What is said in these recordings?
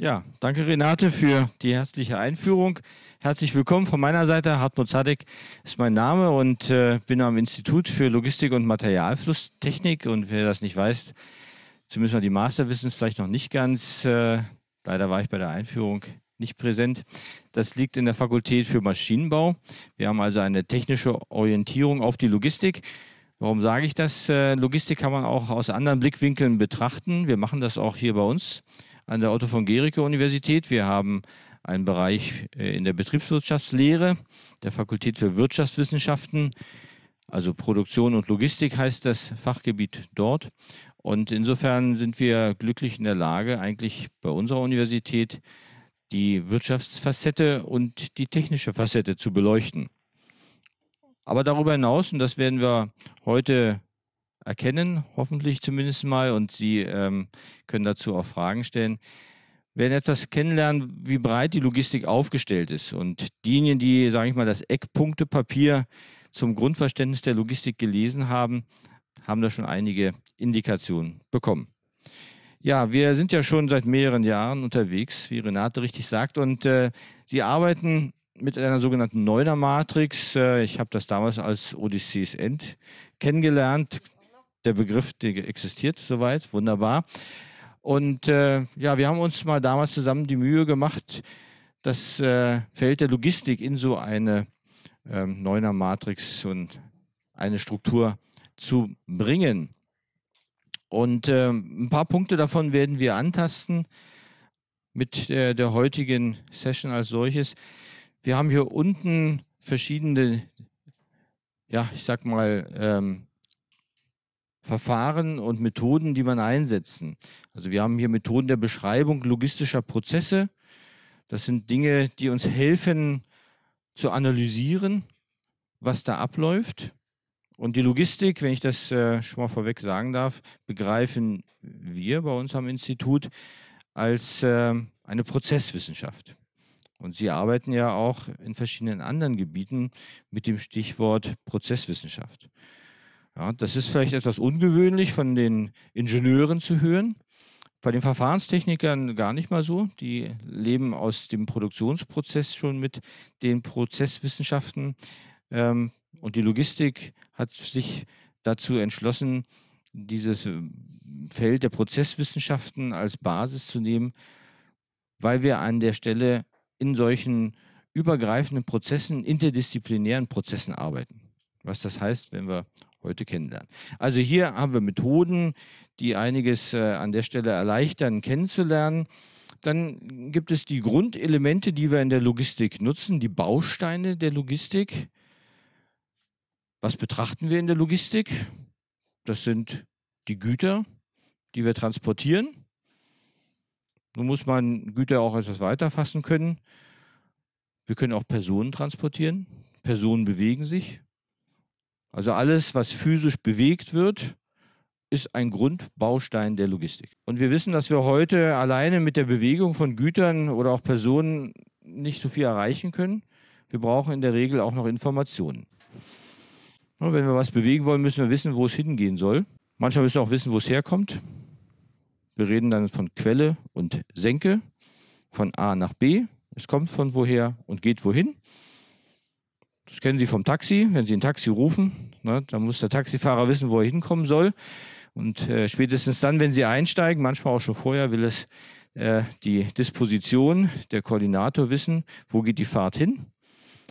Ja, danke Renate für die herzliche Einführung. Herzlich willkommen von meiner Seite. Hartmut Zadek ist mein Name und äh, bin am Institut für Logistik und Materialflusstechnik. Und wer das nicht weiß, zumindest mal die Master wissen es vielleicht noch nicht ganz. Äh, leider war ich bei der Einführung nicht präsent. Das liegt in der Fakultät für Maschinenbau. Wir haben also eine technische Orientierung auf die Logistik. Warum sage ich das? Äh, Logistik kann man auch aus anderen Blickwinkeln betrachten. Wir machen das auch hier bei uns an der Otto von Gericke Universität. Wir haben einen Bereich äh, in der Betriebswirtschaftslehre der Fakultät für Wirtschaftswissenschaften. Also Produktion und Logistik heißt das Fachgebiet dort. Und insofern sind wir glücklich in der Lage, eigentlich bei unserer Universität die Wirtschaftsfacette und die technische Facette zu beleuchten. Aber darüber hinaus, und das werden wir heute erkennen, hoffentlich zumindest mal, und Sie ähm, können dazu auch Fragen stellen Wir werden etwas kennenlernen, wie breit die Logistik aufgestellt ist. Und diejenigen, die, sage ich mal, das Eckpunktepapier zum Grundverständnis der Logistik gelesen haben, haben da schon einige Indikationen bekommen. Ja, wir sind ja schon seit mehreren Jahren unterwegs, wie Renate richtig sagt, und äh, Sie arbeiten mit einer sogenannten Neuner Matrix. Äh, ich habe das damals als Odysseus End kennengelernt der Begriff der existiert soweit, wunderbar. Und äh, ja, wir haben uns mal damals zusammen die Mühe gemacht, das äh, Feld der Logistik in so eine ähm, Neuner Matrix und eine Struktur zu bringen. Und äh, ein paar Punkte davon werden wir antasten mit äh, der heutigen Session als solches. Wir haben hier unten verschiedene, ja, ich sag mal, ähm, Verfahren und Methoden, die man einsetzen. Also wir haben hier Methoden der Beschreibung logistischer Prozesse. Das sind Dinge, die uns helfen zu analysieren, was da abläuft. Und die Logistik, wenn ich das äh, schon mal vorweg sagen darf, begreifen wir bei uns am Institut als ähm, eine Prozesswissenschaft. Und Sie arbeiten ja auch in verschiedenen anderen Gebieten mit dem Stichwort Prozesswissenschaft. Ja, das ist vielleicht etwas ungewöhnlich von den Ingenieuren zu hören. Bei den Verfahrenstechnikern gar nicht mal so. Die leben aus dem Produktionsprozess schon mit den Prozesswissenschaften. Ähm, und die Logistik hat sich dazu entschlossen, dieses ähm, Feld der Prozesswissenschaften als Basis zu nehmen, weil wir an der Stelle in solchen übergreifenden Prozessen, interdisziplinären Prozessen arbeiten. Was das heißt, wenn wir heute kennenlernen. Also hier haben wir Methoden, die einiges äh, an der Stelle erleichtern, kennenzulernen. Dann gibt es die Grundelemente, die wir in der Logistik nutzen, die Bausteine der Logistik. Was betrachten wir in der Logistik? Das sind die Güter, die wir transportieren. Nun muss man Güter auch etwas weiter fassen können. Wir können auch Personen transportieren. Personen bewegen sich. Also alles, was physisch bewegt wird, ist ein Grundbaustein der Logistik. Und wir wissen, dass wir heute alleine mit der Bewegung von Gütern oder auch Personen nicht so viel erreichen können. Wir brauchen in der Regel auch noch Informationen. Und wenn wir was bewegen wollen, müssen wir wissen, wo es hingehen soll. Manchmal müssen wir auch wissen, wo es herkommt. Wir reden dann von Quelle und Senke, von A nach B. Es kommt von woher und geht wohin. Das kennen Sie vom Taxi. Wenn Sie ein Taxi rufen, ne, dann muss der Taxifahrer wissen, wo er hinkommen soll. Und äh, spätestens dann, wenn Sie einsteigen, manchmal auch schon vorher, will es äh, die Disposition, der Koordinator wissen, wo geht die Fahrt hin.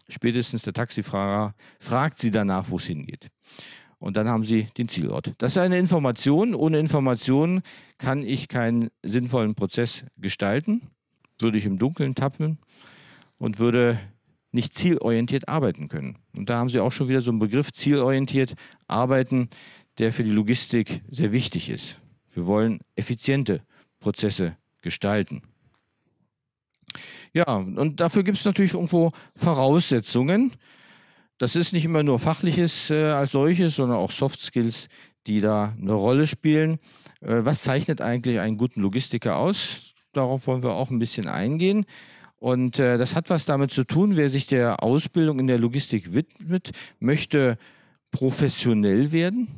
Spätestens der Taxifahrer fragt Sie danach, wo es hingeht. Und dann haben Sie den Zielort. Das ist eine Information. Ohne Information kann ich keinen sinnvollen Prozess gestalten. Würde ich im Dunkeln tappen und würde nicht zielorientiert arbeiten können. Und da haben Sie auch schon wieder so einen Begriff zielorientiert arbeiten, der für die Logistik sehr wichtig ist. Wir wollen effiziente Prozesse gestalten. Ja, und dafür gibt es natürlich irgendwo Voraussetzungen. Das ist nicht immer nur fachliches äh, als solches, sondern auch Soft Skills, die da eine Rolle spielen. Äh, was zeichnet eigentlich einen guten Logistiker aus? Darauf wollen wir auch ein bisschen eingehen. Und äh, das hat was damit zu tun, wer sich der Ausbildung in der Logistik widmet, möchte professionell werden,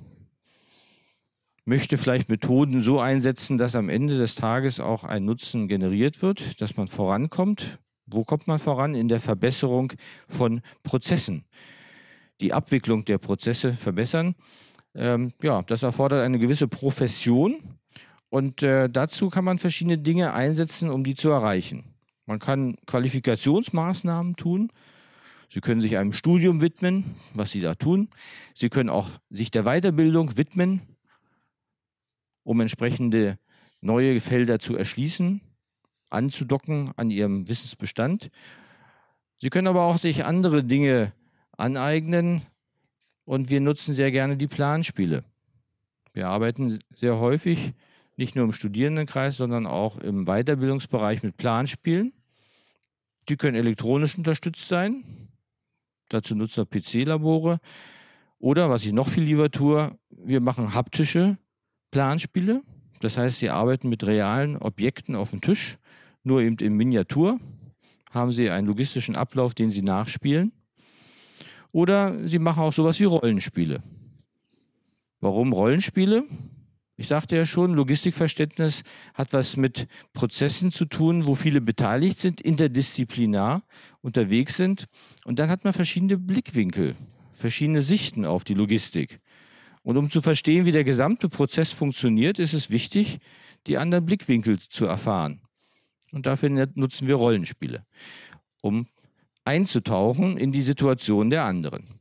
möchte vielleicht Methoden so einsetzen, dass am Ende des Tages auch ein Nutzen generiert wird, dass man vorankommt. Wo kommt man voran? In der Verbesserung von Prozessen. Die Abwicklung der Prozesse verbessern. Ähm, ja, das erfordert eine gewisse Profession und äh, dazu kann man verschiedene Dinge einsetzen, um die zu erreichen. Man kann Qualifikationsmaßnahmen tun. Sie können sich einem Studium widmen, was Sie da tun. Sie können auch sich der Weiterbildung widmen, um entsprechende neue Felder zu erschließen, anzudocken an Ihrem Wissensbestand. Sie können aber auch sich andere Dinge aneignen und wir nutzen sehr gerne die Planspiele. Wir arbeiten sehr häufig nicht nur im Studierendenkreis, sondern auch im Weiterbildungsbereich mit Planspielen. Die können elektronisch unterstützt sein. Dazu nutzen wir PC-Labore. Oder was ich noch viel lieber tue, wir machen haptische Planspiele. Das heißt, sie arbeiten mit realen Objekten auf dem Tisch, nur eben in Miniatur. Haben sie einen logistischen Ablauf, den sie nachspielen. Oder sie machen auch sowas wie Rollenspiele. Warum Rollenspiele? Ich sagte ja schon, Logistikverständnis hat was mit Prozessen zu tun, wo viele beteiligt sind, interdisziplinar unterwegs sind. Und dann hat man verschiedene Blickwinkel, verschiedene Sichten auf die Logistik. Und um zu verstehen, wie der gesamte Prozess funktioniert, ist es wichtig, die anderen Blickwinkel zu erfahren. Und dafür nutzen wir Rollenspiele, um einzutauchen in die Situation der anderen.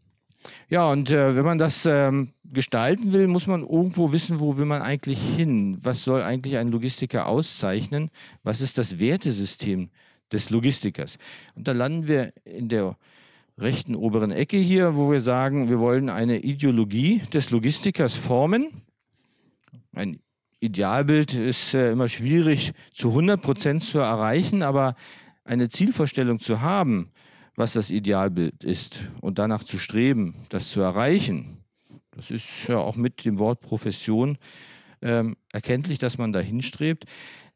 Ja, und äh, wenn man das ähm, gestalten will, muss man irgendwo wissen, wo will man eigentlich hin? Was soll eigentlich ein Logistiker auszeichnen? Was ist das Wertesystem des Logistikers? Und da landen wir in der rechten oberen Ecke hier, wo wir sagen, wir wollen eine Ideologie des Logistikers formen. Ein Idealbild ist äh, immer schwierig zu 100 Prozent zu erreichen, aber eine Zielvorstellung zu haben, was das Idealbild ist und danach zu streben, das zu erreichen, das ist ja auch mit dem Wort Profession ähm, erkenntlich, dass man dahin strebt.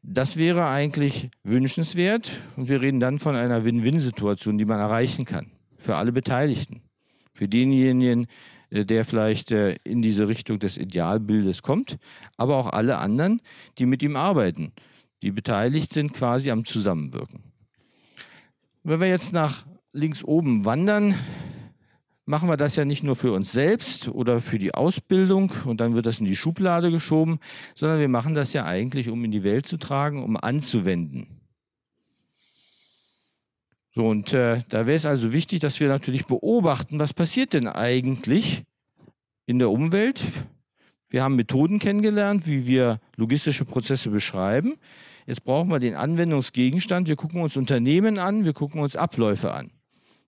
Das wäre eigentlich wünschenswert und wir reden dann von einer Win-Win-Situation, die man erreichen kann für alle Beteiligten. Für denjenigen, äh, der vielleicht äh, in diese Richtung des Idealbildes kommt, aber auch alle anderen, die mit ihm arbeiten, die beteiligt sind quasi am Zusammenwirken. Wenn wir jetzt nach links oben wandern, machen wir das ja nicht nur für uns selbst oder für die Ausbildung und dann wird das in die Schublade geschoben, sondern wir machen das ja eigentlich, um in die Welt zu tragen, um anzuwenden. So, und äh, da wäre es also wichtig, dass wir natürlich beobachten, was passiert denn eigentlich in der Umwelt. Wir haben Methoden kennengelernt, wie wir logistische Prozesse beschreiben. Jetzt brauchen wir den Anwendungsgegenstand. Wir gucken uns Unternehmen an, wir gucken uns Abläufe an.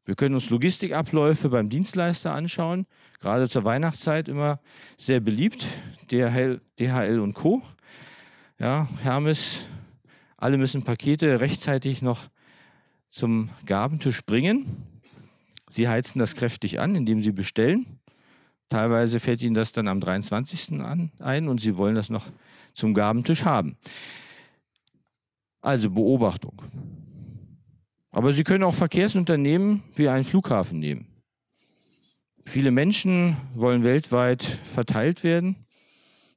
Wir können uns Logistikabläufe beim Dienstleister anschauen, gerade zur Weihnachtszeit immer sehr beliebt, DHL, DHL und Co. Ja, Hermes, alle müssen Pakete rechtzeitig noch zum Gabentisch bringen. Sie heizen das kräftig an, indem sie bestellen. Teilweise fällt ihnen das dann am 23. An, ein und sie wollen das noch zum Gabentisch haben. Also Beobachtung. Aber Sie können auch Verkehrsunternehmen wie einen Flughafen nehmen. Viele Menschen wollen weltweit verteilt werden.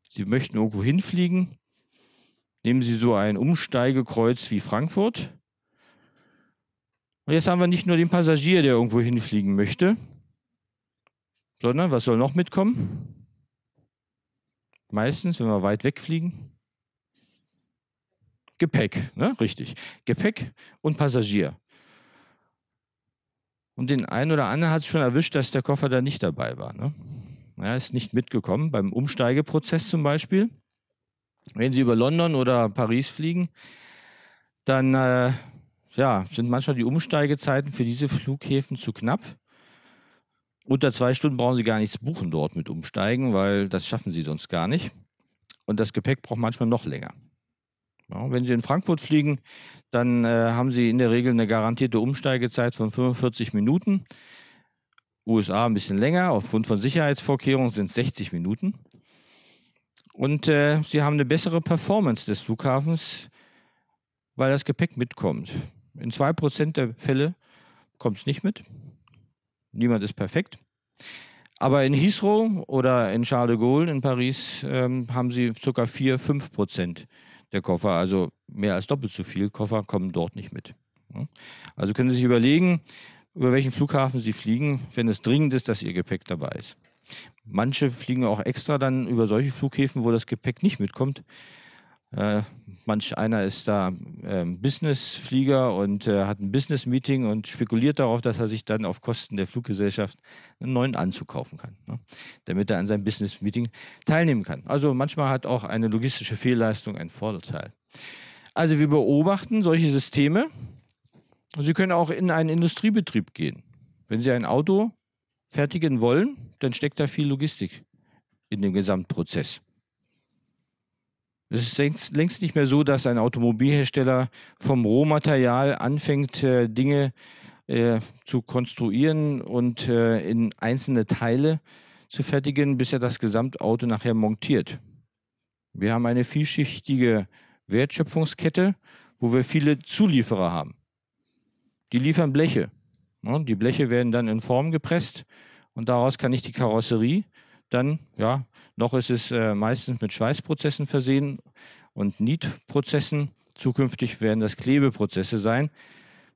Sie möchten irgendwo hinfliegen. Nehmen Sie so ein Umsteigekreuz wie Frankfurt. Und jetzt haben wir nicht nur den Passagier, der irgendwo hinfliegen möchte, sondern was soll noch mitkommen? Meistens, wenn wir weit wegfliegen, Gepäck, ne? richtig. Gepäck und Passagier. Und den einen oder anderen hat es schon erwischt, dass der Koffer da nicht dabei war. Ne? Er ist nicht mitgekommen beim Umsteigeprozess zum Beispiel. Wenn Sie über London oder Paris fliegen, dann äh, ja, sind manchmal die Umsteigezeiten für diese Flughäfen zu knapp. Unter zwei Stunden brauchen Sie gar nichts buchen dort mit Umsteigen, weil das schaffen Sie sonst gar nicht. Und das Gepäck braucht manchmal noch länger. Ja, wenn Sie in Frankfurt fliegen, dann äh, haben Sie in der Regel eine garantierte Umsteigezeit von 45 Minuten. USA ein bisschen länger, aufgrund von Sicherheitsvorkehrungen sind es 60 Minuten. Und äh, Sie haben eine bessere Performance des Flughafens, weil das Gepäck mitkommt. In 2% der Fälle kommt es nicht mit. Niemand ist perfekt. Aber in Heathrow oder in Charles de Gaulle in Paris ähm, haben sie ca. 4-5 Prozent der Koffer. Also mehr als doppelt so viel Koffer kommen dort nicht mit. Ne? Also können Sie sich überlegen, über welchen Flughafen Sie fliegen, wenn es dringend ist, dass Ihr Gepäck dabei ist. Manche fliegen auch extra dann über solche Flughäfen, wo das Gepäck nicht mitkommt, äh, manch einer ist da äh, Businessflieger und äh, hat ein Business-Meeting und spekuliert darauf, dass er sich dann auf Kosten der Fluggesellschaft einen neuen Anzug kaufen kann, ne? damit er an seinem Business-Meeting teilnehmen kann. Also manchmal hat auch eine logistische Fehlleistung einen Vorteil. Also wir beobachten solche Systeme. Sie können auch in einen Industriebetrieb gehen. Wenn Sie ein Auto fertigen wollen, dann steckt da viel Logistik in dem Gesamtprozess. Es ist längst, längst nicht mehr so, dass ein Automobilhersteller vom Rohmaterial anfängt, äh, Dinge äh, zu konstruieren und äh, in einzelne Teile zu fertigen, bis er das Gesamtauto nachher montiert. Wir haben eine vielschichtige Wertschöpfungskette, wo wir viele Zulieferer haben. Die liefern Bleche. Die Bleche werden dann in Form gepresst und daraus kann ich die Karosserie dann, ja, noch ist es äh, meistens mit Schweißprozessen versehen und Nietprozessen. Zukünftig werden das Klebeprozesse sein.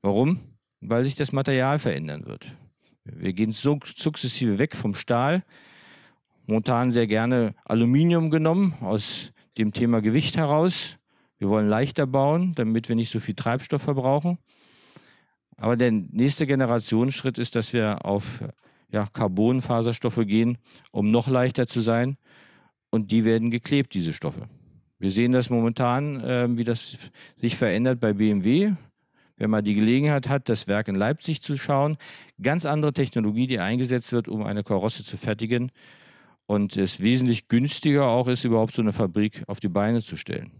Warum? Weil sich das Material verändern wird. Wir gehen so sukzessive weg vom Stahl. Montan sehr gerne Aluminium genommen aus dem Thema Gewicht heraus. Wir wollen leichter bauen, damit wir nicht so viel Treibstoff verbrauchen. Aber der nächste Generationsschritt ist, dass wir auf ja, Carbonfaserstoffe gehen, um noch leichter zu sein. Und die werden geklebt, diese Stoffe. Wir sehen das momentan, äh, wie das sich verändert bei BMW. Wenn man die Gelegenheit hat, das Werk in Leipzig zu schauen, ganz andere Technologie, die eingesetzt wird, um eine Karosse zu fertigen und es wesentlich günstiger auch ist, überhaupt so eine Fabrik auf die Beine zu stellen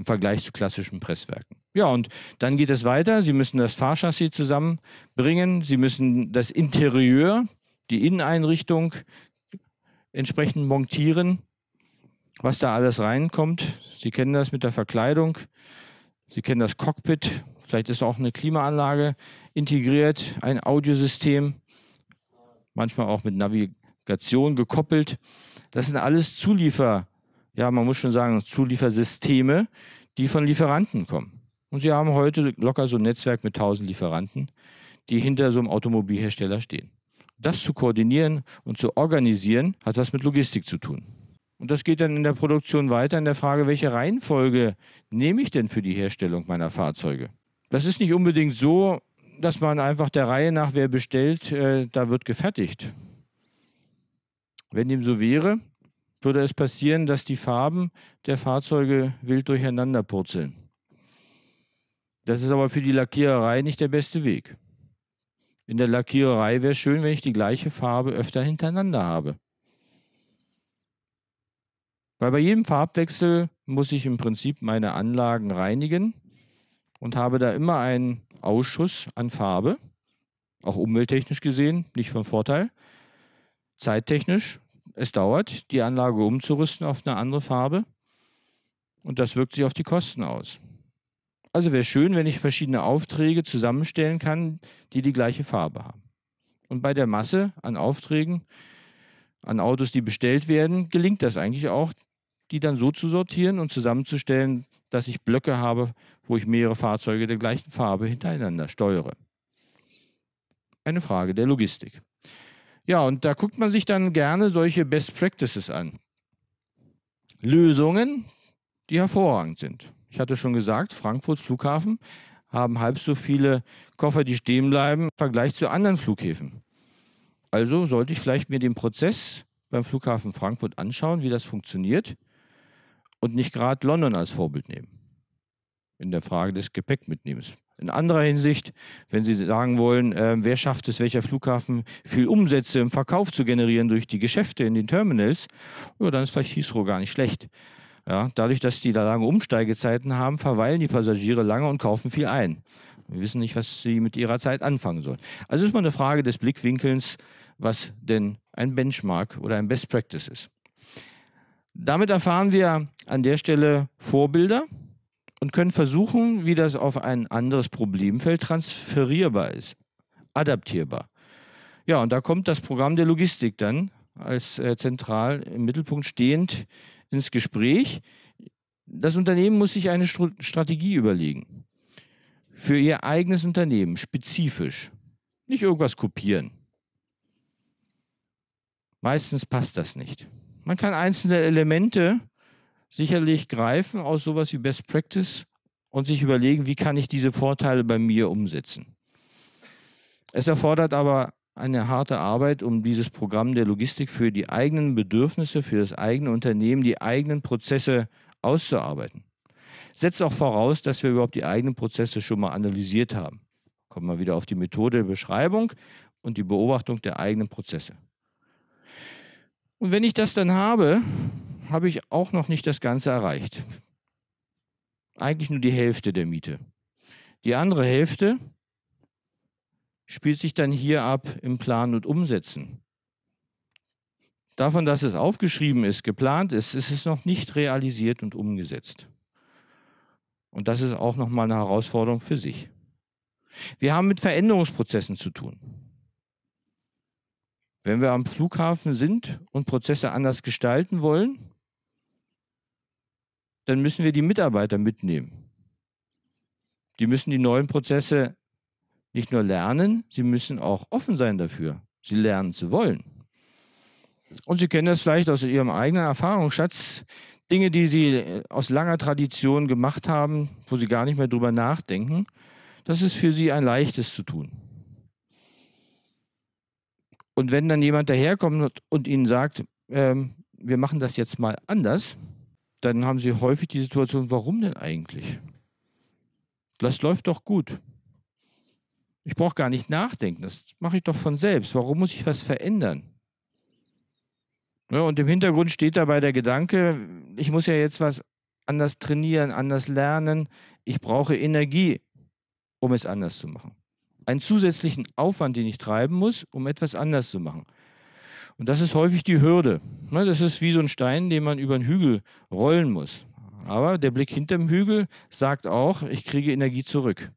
im Vergleich zu klassischen Presswerken. Ja, und dann geht es weiter. Sie müssen das Fahrchassis zusammenbringen. Sie müssen das Interieur, die Inneneinrichtung entsprechend montieren, was da alles reinkommt. Sie kennen das mit der Verkleidung. Sie kennen das Cockpit. Vielleicht ist auch eine Klimaanlage integriert, ein Audiosystem, manchmal auch mit Navigation gekoppelt. Das sind alles Zuliefer ja, man muss schon sagen, Zuliefersysteme, die von Lieferanten kommen. Und sie haben heute locker so ein Netzwerk mit 1000 Lieferanten, die hinter so einem Automobilhersteller stehen. Das zu koordinieren und zu organisieren, hat was mit Logistik zu tun. Und das geht dann in der Produktion weiter in der Frage, welche Reihenfolge nehme ich denn für die Herstellung meiner Fahrzeuge? Das ist nicht unbedingt so, dass man einfach der Reihe nach, wer bestellt, äh, da wird gefertigt. Wenn dem so wäre, würde es passieren, dass die Farben der Fahrzeuge wild durcheinander purzeln. Das ist aber für die Lackiererei nicht der beste Weg. In der Lackiererei wäre es schön, wenn ich die gleiche Farbe öfter hintereinander habe. Weil bei jedem Farbwechsel muss ich im Prinzip meine Anlagen reinigen und habe da immer einen Ausschuss an Farbe, auch umwelttechnisch gesehen, nicht von Vorteil. Zeittechnisch es dauert, die Anlage umzurüsten auf eine andere Farbe und das wirkt sich auf die Kosten aus. Also wäre schön, wenn ich verschiedene Aufträge zusammenstellen kann, die die gleiche Farbe haben. Und bei der Masse an Aufträgen, an Autos, die bestellt werden, gelingt das eigentlich auch, die dann so zu sortieren und zusammenzustellen, dass ich Blöcke habe, wo ich mehrere Fahrzeuge der gleichen Farbe hintereinander steuere. Eine Frage der Logistik. Ja, und da guckt man sich dann gerne solche Best Practices an. Lösungen, die hervorragend sind. Ich hatte schon gesagt, Frankfurts Flughafen haben halb so viele Koffer, die stehen bleiben, im Vergleich zu anderen Flughäfen. Also sollte ich vielleicht mir den Prozess beim Flughafen Frankfurt anschauen, wie das funktioniert und nicht gerade London als Vorbild nehmen in der Frage des Gepäckmitnehmens in anderer Hinsicht, wenn Sie sagen wollen, äh, wer schafft es, welcher Flughafen viel Umsätze im Verkauf zu generieren durch die Geschäfte in den Terminals, ja, dann ist vielleicht Heathrow gar nicht schlecht. Ja, dadurch, dass die da lange Umsteigezeiten haben, verweilen die Passagiere lange und kaufen viel ein. Wir wissen nicht, was sie mit ihrer Zeit anfangen sollen. Also ist mal eine Frage des Blickwinkels, was denn ein Benchmark oder ein Best Practice ist. Damit erfahren wir an der Stelle Vorbilder, und können versuchen, wie das auf ein anderes Problemfeld transferierbar ist, adaptierbar. Ja, und da kommt das Programm der Logistik dann als äh, zentral im Mittelpunkt stehend ins Gespräch. Das Unternehmen muss sich eine Stru Strategie überlegen. Für ihr eigenes Unternehmen, spezifisch. Nicht irgendwas kopieren. Meistens passt das nicht. Man kann einzelne Elemente sicherlich greifen aus sowas wie Best Practice und sich überlegen, wie kann ich diese Vorteile bei mir umsetzen. Es erfordert aber eine harte Arbeit, um dieses Programm der Logistik für die eigenen Bedürfnisse, für das eigene Unternehmen, die eigenen Prozesse auszuarbeiten. Setzt auch voraus, dass wir überhaupt die eigenen Prozesse schon mal analysiert haben. Kommen wir wieder auf die Methode der Beschreibung und die Beobachtung der eigenen Prozesse. Und wenn ich das dann habe, habe ich auch noch nicht das Ganze erreicht. Eigentlich nur die Hälfte der Miete. Die andere Hälfte spielt sich dann hier ab im Planen und Umsetzen. Davon, dass es aufgeschrieben ist, geplant ist, ist es noch nicht realisiert und umgesetzt. Und das ist auch nochmal eine Herausforderung für sich. Wir haben mit Veränderungsprozessen zu tun. Wenn wir am Flughafen sind und Prozesse anders gestalten wollen, dann müssen wir die Mitarbeiter mitnehmen. Die müssen die neuen Prozesse nicht nur lernen, sie müssen auch offen sein dafür. Sie lernen zu wollen. Und Sie kennen das vielleicht aus Ihrem eigenen Erfahrungsschatz. Dinge, die Sie äh, aus langer Tradition gemacht haben, wo Sie gar nicht mehr drüber nachdenken, das ist für Sie ein leichtes zu tun. Und wenn dann jemand daherkommt und Ihnen sagt, ähm, wir machen das jetzt mal anders, dann haben sie häufig die Situation, warum denn eigentlich? Das läuft doch gut. Ich brauche gar nicht nachdenken, das mache ich doch von selbst. Warum muss ich was verändern? Ja, ne, und im Hintergrund steht dabei der Gedanke, ich muss ja jetzt was anders trainieren, anders lernen. Ich brauche Energie, um es anders zu machen. Einen zusätzlichen Aufwand, den ich treiben muss, um etwas anders zu machen. Und das ist häufig die Hürde. Ne? Das ist wie so ein Stein, den man über den Hügel rollen muss. Aber der Blick hinter dem Hügel sagt auch, ich kriege Energie zurück.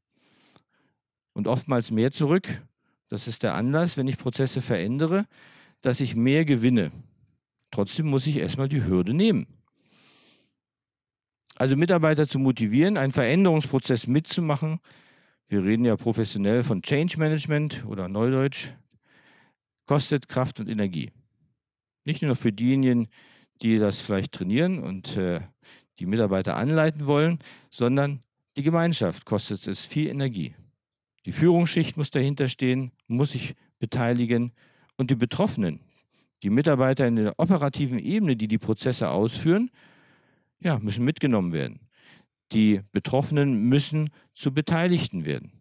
Und oftmals mehr zurück. Das ist der Anlass, wenn ich Prozesse verändere, dass ich mehr gewinne. Trotzdem muss ich erstmal die Hürde nehmen. Also Mitarbeiter zu motivieren, einen Veränderungsprozess mitzumachen. Wir reden ja professionell von Change Management oder Neudeutsch kostet Kraft und Energie. Nicht nur für diejenigen, die das vielleicht trainieren und äh, die Mitarbeiter anleiten wollen, sondern die Gemeinschaft kostet es viel Energie. Die Führungsschicht muss dahinter stehen, muss sich beteiligen und die Betroffenen, die Mitarbeiter in der operativen Ebene, die die Prozesse ausführen, ja, müssen mitgenommen werden. Die Betroffenen müssen zu Beteiligten werden.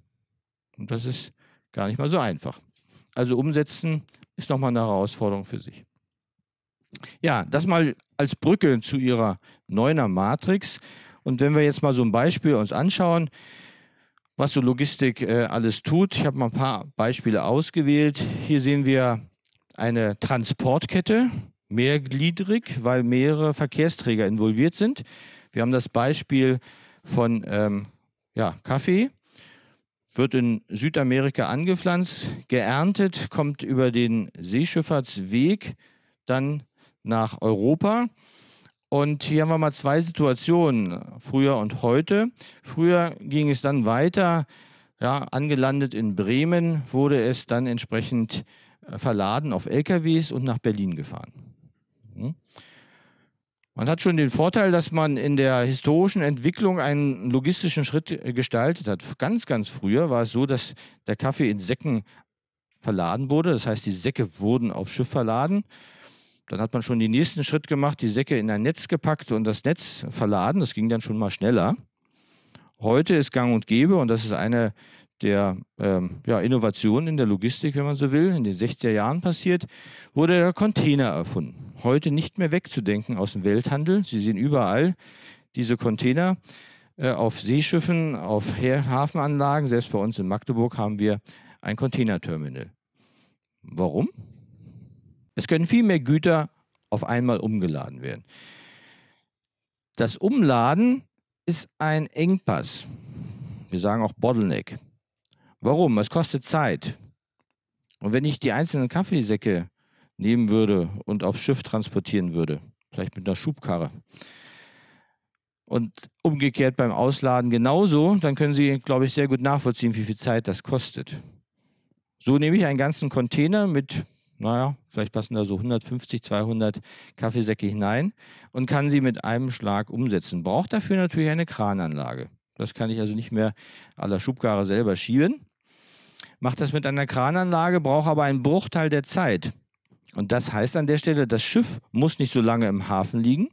Und das ist gar nicht mal so einfach. Also umsetzen ist nochmal eine Herausforderung für sich. Ja, das mal als Brücke zu Ihrer Neuner Matrix. Und wenn wir jetzt mal so ein Beispiel uns anschauen, was so Logistik äh, alles tut, ich habe mal ein paar Beispiele ausgewählt. Hier sehen wir eine Transportkette, mehrgliedrig, weil mehrere Verkehrsträger involviert sind. Wir haben das Beispiel von ähm, ja, Kaffee wird in Südamerika angepflanzt, geerntet, kommt über den Seeschifffahrtsweg dann nach Europa. Und hier haben wir mal zwei Situationen, früher und heute. Früher ging es dann weiter, ja, angelandet in Bremen, wurde es dann entsprechend äh, verladen auf LKWs und nach Berlin gefahren. Hm. Man hat schon den Vorteil, dass man in der historischen Entwicklung einen logistischen Schritt äh, gestaltet hat. Ganz, ganz früher war es so, dass der Kaffee in Säcken verladen wurde. Das heißt, die Säcke wurden auf Schiff verladen. Dann hat man schon den nächsten Schritt gemacht, die Säcke in ein Netz gepackt und das Netz verladen. Das ging dann schon mal schneller. Heute ist gang und gäbe, und das ist eine der ähm, ja, Innovation in der Logistik, wenn man so will, in den 60er Jahren passiert, wurde der Container erfunden. Heute nicht mehr wegzudenken aus dem Welthandel. Sie sehen überall diese Container äh, auf Seeschiffen, auf Hafenanlagen. Selbst bei uns in Magdeburg haben wir ein Containerterminal. Warum? Es können viel mehr Güter auf einmal umgeladen werden. Das Umladen ist ein Engpass. Wir sagen auch Bottleneck. Warum? Es kostet Zeit. Und wenn ich die einzelnen Kaffeesäcke nehmen würde und aufs Schiff transportieren würde, vielleicht mit einer Schubkarre, und umgekehrt beim Ausladen genauso, dann können Sie, glaube ich, sehr gut nachvollziehen, wie viel Zeit das kostet. So nehme ich einen ganzen Container mit, naja, vielleicht passen da so 150, 200 Kaffeesäcke hinein und kann sie mit einem Schlag umsetzen. Braucht dafür natürlich eine Krananlage. Das kann ich also nicht mehr à la Schubkarre selber schieben macht das mit einer Krananlage, braucht aber einen Bruchteil der Zeit. Und das heißt an der Stelle, das Schiff muss nicht so lange im Hafen liegen.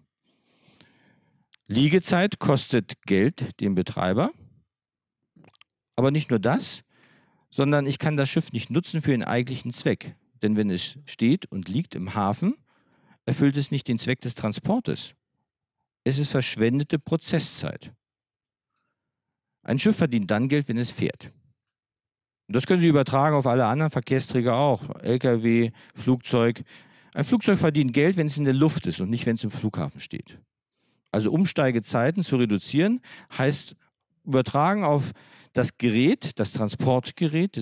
Liegezeit kostet Geld dem Betreiber. Aber nicht nur das, sondern ich kann das Schiff nicht nutzen für den eigentlichen Zweck. Denn wenn es steht und liegt im Hafen, erfüllt es nicht den Zweck des Transportes. Es ist verschwendete Prozesszeit. Ein Schiff verdient dann Geld, wenn es fährt. Das können Sie übertragen auf alle anderen Verkehrsträger auch. Lkw, Flugzeug. Ein Flugzeug verdient Geld, wenn es in der Luft ist und nicht, wenn es im Flughafen steht. Also Umsteigezeiten zu reduzieren, heißt übertragen auf das Gerät, das Transportgerät,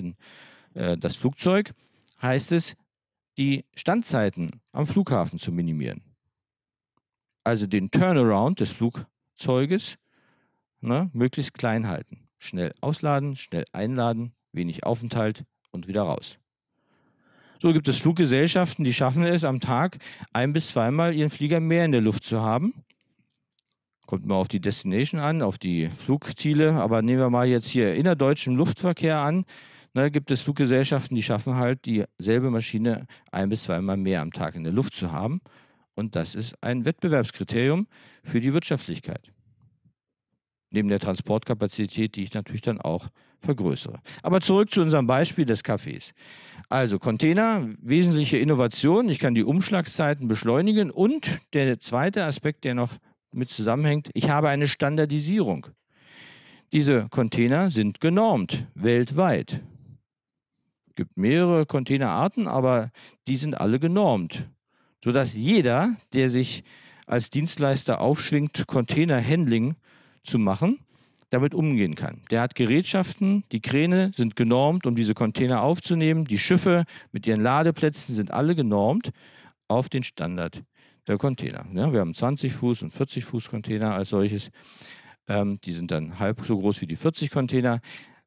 äh, das Flugzeug, heißt es, die Standzeiten am Flughafen zu minimieren. Also den Turnaround des Flugzeuges ne, möglichst klein halten. Schnell ausladen, schnell einladen, wenig Aufenthalt und wieder raus. So gibt es Fluggesellschaften, die schaffen es am Tag ein bis zweimal ihren Flieger mehr in der Luft zu haben. Kommt mal auf die Destination an, auf die Flugziele, aber nehmen wir mal jetzt hier innerdeutschen Luftverkehr an. Da gibt es Fluggesellschaften, die schaffen halt dieselbe Maschine ein bis zweimal mehr am Tag in der Luft zu haben. Und das ist ein Wettbewerbskriterium für die Wirtschaftlichkeit. Neben der Transportkapazität, die ich natürlich dann auch vergrößere. Aber zurück zu unserem Beispiel des Kaffees. Also Container, wesentliche Innovation. Ich kann die Umschlagszeiten beschleunigen. Und der zweite Aspekt, der noch mit zusammenhängt, ich habe eine Standardisierung. Diese Container sind genormt weltweit. Es gibt mehrere Containerarten, aber die sind alle genormt, sodass jeder, der sich als Dienstleister aufschwingt, Containerhandling zu machen, damit umgehen kann. Der hat Gerätschaften, die Kräne sind genormt, um diese Container aufzunehmen. Die Schiffe mit ihren Ladeplätzen sind alle genormt auf den Standard der Container. Ja, ne? wir haben 20 Fuß und 40 Fuß Container als solches. Ähm, die sind dann halb so groß wie die 40 Container.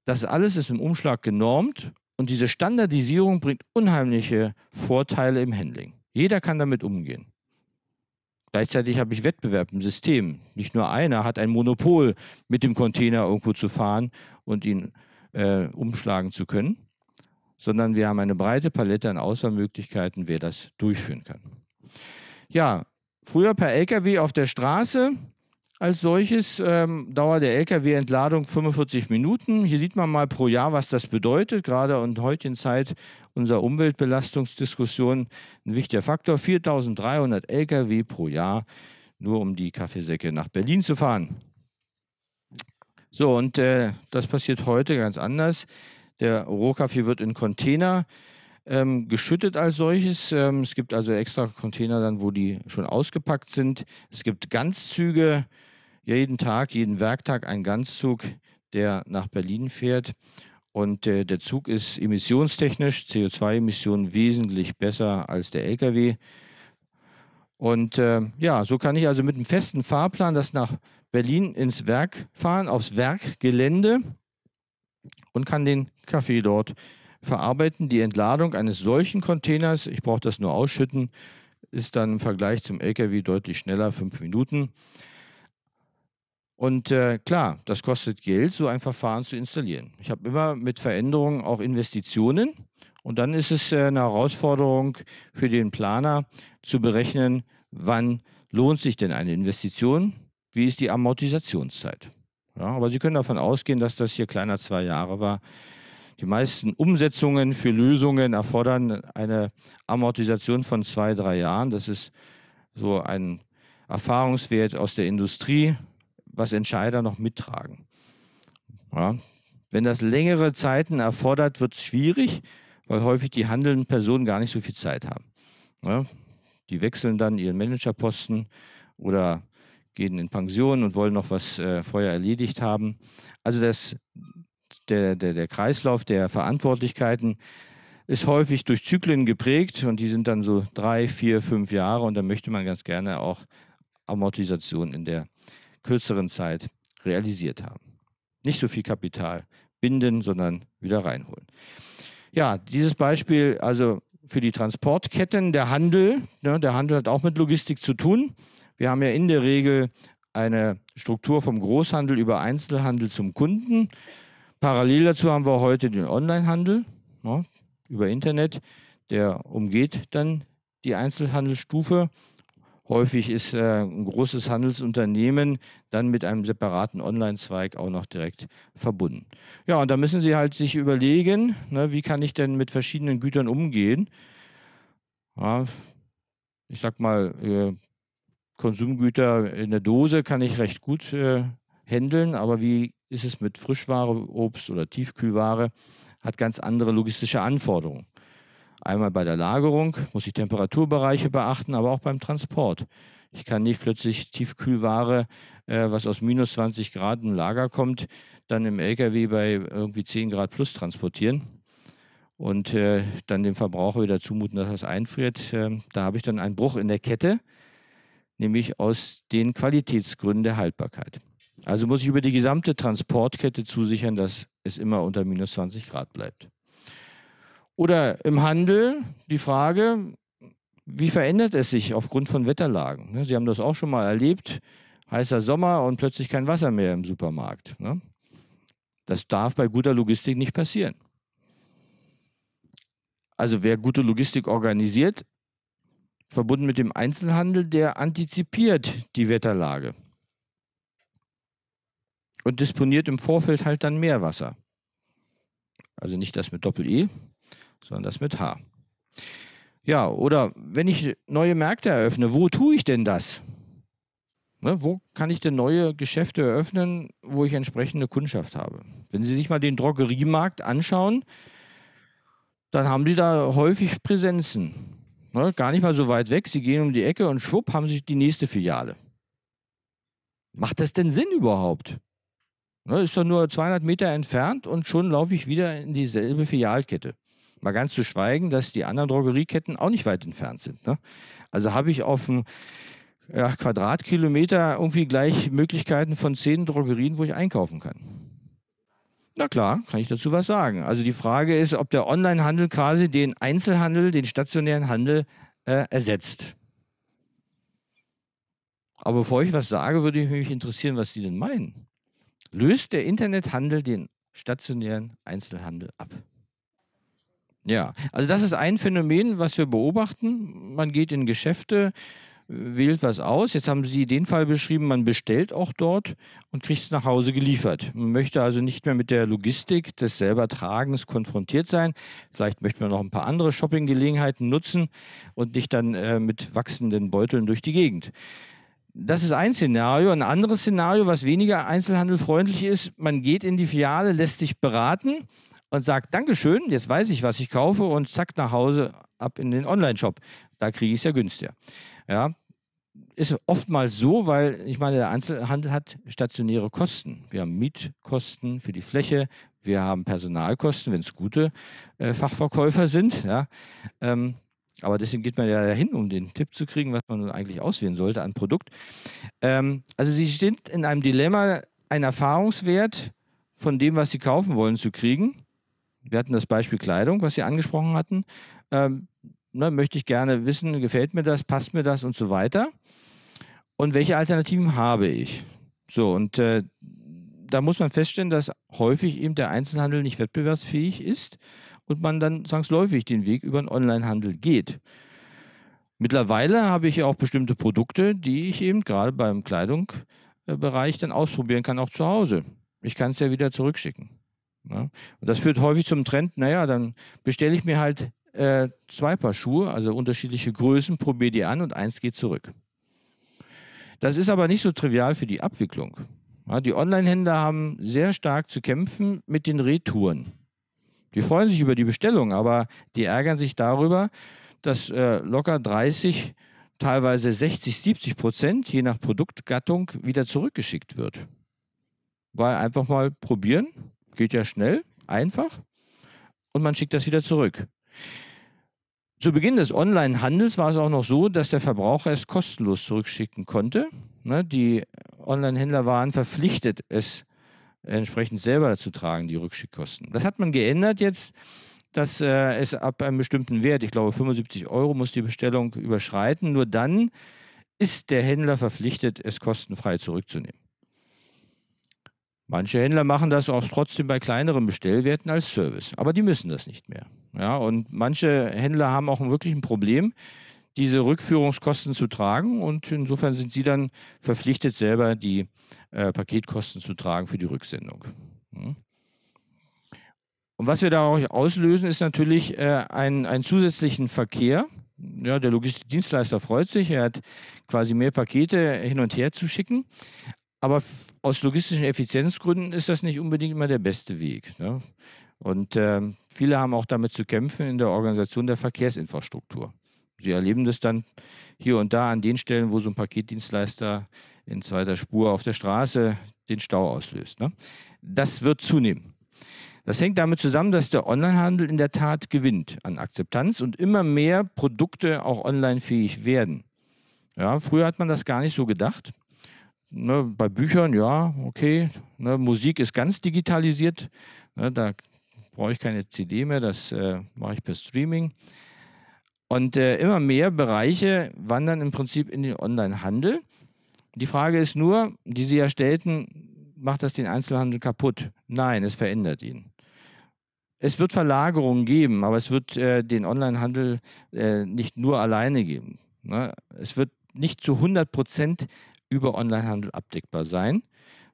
Das alles ist im Umschlag genormt und diese Standardisierung bringt unheimliche Vorteile im Handling. Jeder kann damit umgehen. Gleichzeitig habe ich Wettbewerb im System. Nicht nur einer hat ein Monopol, mit dem Container irgendwo zu fahren und ihn äh, umschlagen zu können, sondern wir haben eine breite Palette an Auswahlmöglichkeiten, wer das durchführen kann. Ja, früher per Lkw auf der Straße, als solches ähm, Dauer der Lkw-Entladung 45 Minuten. Hier sieht man mal pro Jahr, was das bedeutet. Gerade in heutigen Zeit unserer Umweltbelastungsdiskussion ein wichtiger Faktor. 4.300 Lkw pro Jahr, nur um die Kaffeesäcke nach Berlin zu fahren. So, und äh, das passiert heute ganz anders. Der Rohkaffee wird in Container ähm, geschüttet als solches. Ähm, es gibt also extra Container dann, wo die schon ausgepackt sind. Es gibt Ganzzüge jeden Tag, jeden Werktag ein Ganzzug, der nach Berlin fährt. Und äh, der Zug ist emissionstechnisch, CO2-Emissionen wesentlich besser als der Lkw. Und äh, ja, so kann ich also mit einem festen Fahrplan das nach Berlin ins Werk fahren, aufs Werkgelände und kann den Kaffee dort verarbeiten. Die Entladung eines solchen Containers, ich brauche das nur ausschütten, ist dann im Vergleich zum Lkw deutlich schneller, fünf Minuten. Und äh, klar, das kostet Geld, so ein Verfahren zu installieren. Ich habe immer mit Veränderungen auch Investitionen. Und dann ist es äh, eine Herausforderung für den Planer zu berechnen, wann lohnt sich denn eine Investition, wie ist die Amortisationszeit. Ja, aber Sie können davon ausgehen, dass das hier kleiner zwei Jahre war. Die meisten Umsetzungen für Lösungen erfordern eine Amortisation von zwei, drei Jahren. Das ist so ein Erfahrungswert aus der Industrie was Entscheider noch mittragen. Ja. Wenn das längere Zeiten erfordert, wird es schwierig, weil häufig die handelnden Personen gar nicht so viel Zeit haben. Ja. Die wechseln dann ihren Managerposten oder gehen in Pension und wollen noch was äh, vorher erledigt haben. Also das, der, der, der Kreislauf der Verantwortlichkeiten ist häufig durch Zyklen geprägt und die sind dann so drei, vier, fünf Jahre und dann möchte man ganz gerne auch Amortisation in der kürzeren Zeit realisiert haben. Nicht so viel Kapital binden, sondern wieder reinholen. Ja, dieses Beispiel, also für die Transportketten, der Handel, ne, der Handel hat auch mit Logistik zu tun. Wir haben ja in der Regel eine Struktur vom Großhandel über Einzelhandel zum Kunden. Parallel dazu haben wir heute den Onlinehandel ne, über Internet, der umgeht dann die Einzelhandelsstufe Häufig ist äh, ein großes Handelsunternehmen dann mit einem separaten Online-Zweig auch noch direkt verbunden. Ja, und da müssen Sie halt sich überlegen, ne, wie kann ich denn mit verschiedenen Gütern umgehen? Ja, ich sag mal, äh, Konsumgüter in der Dose kann ich recht gut äh, handeln, aber wie ist es mit Frischware, Obst oder Tiefkühlware? Hat ganz andere logistische Anforderungen. Einmal bei der Lagerung muss ich Temperaturbereiche beachten, aber auch beim Transport. Ich kann nicht plötzlich Tiefkühlware, äh, was aus minus 20 Grad im Lager kommt, dann im LKW bei irgendwie 10 Grad plus transportieren und äh, dann dem Verbraucher wieder zumuten, dass das einfriert. Äh, da habe ich dann einen Bruch in der Kette, nämlich aus den Qualitätsgründen der Haltbarkeit. Also muss ich über die gesamte Transportkette zusichern, dass es immer unter minus 20 Grad bleibt. Oder im Handel die Frage, wie verändert es sich aufgrund von Wetterlagen? Ne, Sie haben das auch schon mal erlebt, heißer Sommer und plötzlich kein Wasser mehr im Supermarkt. Ne? Das darf bei guter Logistik nicht passieren. Also wer gute Logistik organisiert, verbunden mit dem Einzelhandel, der antizipiert die Wetterlage und disponiert im Vorfeld halt dann mehr Wasser. Also nicht das mit Doppel-E, sondern das mit H. Ja, oder wenn ich neue Märkte eröffne, wo tue ich denn das? Ne, wo kann ich denn neue Geschäfte eröffnen, wo ich entsprechende Kundschaft habe? Wenn Sie sich mal den Drogeriemarkt anschauen, dann haben Sie da häufig Präsenzen. Ne, gar nicht mal so weit weg. Sie gehen um die Ecke und schwupp haben Sie die nächste Filiale. Macht das denn Sinn überhaupt? Ne, ist doch nur 200 Meter entfernt und schon laufe ich wieder in dieselbe Filialkette. Mal ganz zu schweigen, dass die anderen Drogerieketten auch nicht weit entfernt sind. Ne? Also habe ich auf dem ja, Quadratkilometer irgendwie gleich Möglichkeiten von zehn Drogerien, wo ich einkaufen kann. Na klar, kann ich dazu was sagen. Also die Frage ist, ob der Onlinehandel quasi den Einzelhandel, den stationären Handel äh, ersetzt. Aber bevor ich was sage, würde mich interessieren, was die denn meinen. Löst der Internethandel den stationären Einzelhandel ab? Ja, also das ist ein Phänomen, was wir beobachten. Man geht in Geschäfte, wählt was aus. Jetzt haben Sie den Fall beschrieben, man bestellt auch dort und kriegt es nach Hause geliefert. Man möchte also nicht mehr mit der Logistik des selber Tragens konfrontiert sein. Vielleicht möchte man noch ein paar andere Shopping-Gelegenheiten nutzen und nicht dann äh, mit wachsenden Beuteln durch die Gegend. Das ist ein Szenario. Ein anderes Szenario, was weniger einzelhandelfreundlich ist, man geht in die Filiale, lässt sich beraten und sagt, Dankeschön, jetzt weiß ich, was ich kaufe und zack nach Hause ab in den Online-Shop. Da kriege ich es ja günstiger. Ja, ist oftmals so, weil ich meine, der Einzelhandel hat stationäre Kosten. Wir haben Mietkosten für die Fläche, wir haben Personalkosten, wenn es gute äh, Fachverkäufer sind. Ja. Ähm, aber deswegen geht man ja dahin, um den Tipp zu kriegen, was man eigentlich auswählen sollte an Produkt. Ähm, also sie sind in einem Dilemma, einen Erfahrungswert von dem, was sie kaufen wollen, zu kriegen wir hatten das Beispiel Kleidung, was Sie angesprochen hatten. Ähm, ne, möchte ich gerne wissen, gefällt mir das, passt mir das und so weiter. Und welche Alternativen habe ich? So, und äh, da muss man feststellen, dass häufig eben der Einzelhandel nicht wettbewerbsfähig ist und man dann zwangsläufig den Weg über den Onlinehandel geht. Mittlerweile habe ich auch bestimmte Produkte, die ich eben gerade beim Kleidungsbereich äh, dann ausprobieren kann, auch zu Hause. Ich kann es ja wieder zurückschicken. Ja? Ne? Und das führt häufig zum Trend, naja, dann bestelle ich mir halt äh, zwei Paar Schuhe, also unterschiedliche Größen, probiere die an und eins geht zurück. Das ist aber nicht so trivial für die Abwicklung. Ja, die Online-Händler haben sehr stark zu kämpfen mit den Retouren. Die freuen sich über die Bestellung, aber die ärgern sich darüber, dass äh, locker 30, teilweise 60, 70 Prozent, je nach Produktgattung, wieder zurückgeschickt wird. Weil einfach mal probieren, Geht ja schnell, einfach. Und man schickt das wieder zurück. Zu Beginn des Online-Handels war es auch noch so, dass der Verbraucher es kostenlos zurückschicken konnte. Ne? Die Online-Händler waren verpflichtet, es entsprechend selber zu tragen, die Rückschickkosten. Das hat man geändert jetzt, dass äh, es ab einem bestimmten Wert, ich glaube 75 Euro, muss die Bestellung überschreiten. Nur dann ist der Händler verpflichtet, es kostenfrei zurückzunehmen. Manche Händler machen das auch trotzdem bei kleineren Bestellwerten als Service, aber die müssen das nicht mehr. Ja, und manche Händler haben auch wirklich ein Problem, diese Rückführungskosten zu tragen und insofern sind sie dann verpflichtet, selber die äh, Paketkosten zu tragen für die Rücksendung. Hm. Und was wir dadurch auslösen, ist natürlich äh, ein, einen zusätzlichen Verkehr. Ja, der Logistikdienstleister freut sich, er hat quasi mehr Pakete hin und her zu schicken. Aber aus logistischen Effizienzgründen ist das nicht unbedingt immer der beste Weg. Ne? Und äh, viele haben auch damit zu kämpfen in der Organisation der Verkehrsinfrastruktur. Sie erleben das dann hier und da an den Stellen, wo so ein Paketdienstleister in zweiter Spur auf der Straße den Stau auslöst. Ne? Das wird zunehmen. Das hängt damit zusammen, dass der Onlinehandel in der Tat gewinnt an Akzeptanz und immer mehr Produkte auch online fähig werden. Ja, früher hat man das gar nicht so gedacht ne, bei Büchern, ja, okay. Ne, Musik ist ganz digitalisiert. Ne, da brauche ich keine CD mehr, das äh, mache ich per Streaming. Und äh, immer mehr Bereiche wandern im Prinzip in den Online-Handel. Die Frage ist nur, die Sie ja stellten, macht das den Einzelhandel kaputt? Nein, es verändert ihn. Es wird Verlagerungen geben, aber es wird äh, den Online-Handel äh, nicht nur alleine geben. Ne? Es wird nicht zu 100 Prozent über Onlinehandel abdeckbar sein,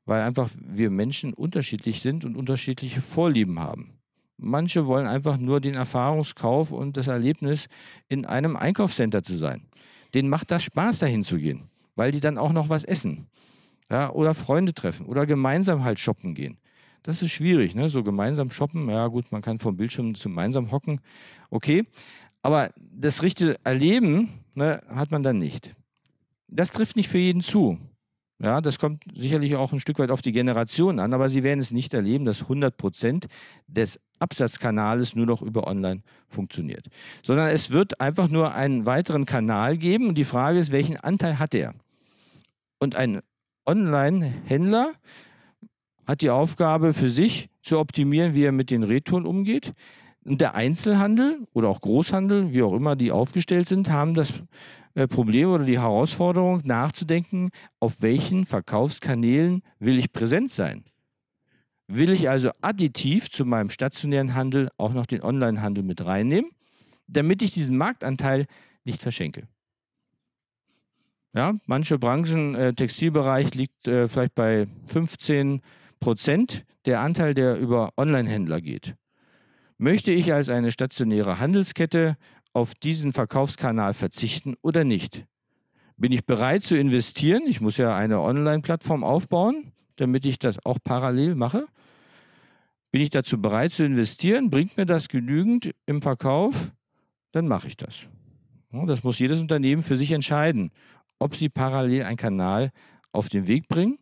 weil einfach wir Menschen unterschiedlich sind und unterschiedliche Vorlieben haben. Manche wollen einfach nur den Erfahrungskauf und das Erlebnis, in einem Einkaufscenter zu sein. Denen macht das Spaß, dahin zu gehen, weil die dann auch noch was essen. Ja, oder Freunde treffen oder gemeinsam halt shoppen gehen. Das ist schwierig, ne? so gemeinsam shoppen. Ja, gut, man kann vom Bildschirm gemeinsam hocken. Okay. Aber das richtige Erleben ne, hat man dann nicht das trifft nicht für jeden zu. Ja, das kommt sicherlich auch ein Stück weit auf die Generation an, aber Sie werden es nicht erleben, dass 100 Prozent des Absatzkanales nur noch über Online funktioniert, sondern es wird einfach nur einen weiteren Kanal geben und die Frage ist, welchen Anteil hat er? Und ein Online-Händler hat die Aufgabe für sich zu optimieren, wie er mit den Retouren umgeht. Und der Einzelhandel oder auch Großhandel, wie auch immer die aufgestellt sind, haben das äh, Problem oder die Herausforderung nachzudenken, auf welchen Verkaufskanälen will ich präsent sein. Will ich also additiv zu meinem stationären Handel auch noch den Onlinehandel mit reinnehmen, damit ich diesen Marktanteil nicht verschenke? Ja, manche Branchen, äh, Textilbereich liegt äh, vielleicht bei 15 Prozent der Anteil, der über Onlinehändler geht. Möchte ich als eine stationäre Handelskette auf diesen Verkaufskanal verzichten oder nicht? Bin ich bereit zu investieren? Ich muss ja eine Online-Plattform aufbauen, damit ich das auch parallel mache. Bin ich dazu bereit zu investieren? Bringt mir das genügend im Verkauf? Dann mache ich das. Das muss jedes Unternehmen für sich entscheiden, ob sie parallel einen Kanal auf den Weg bringen,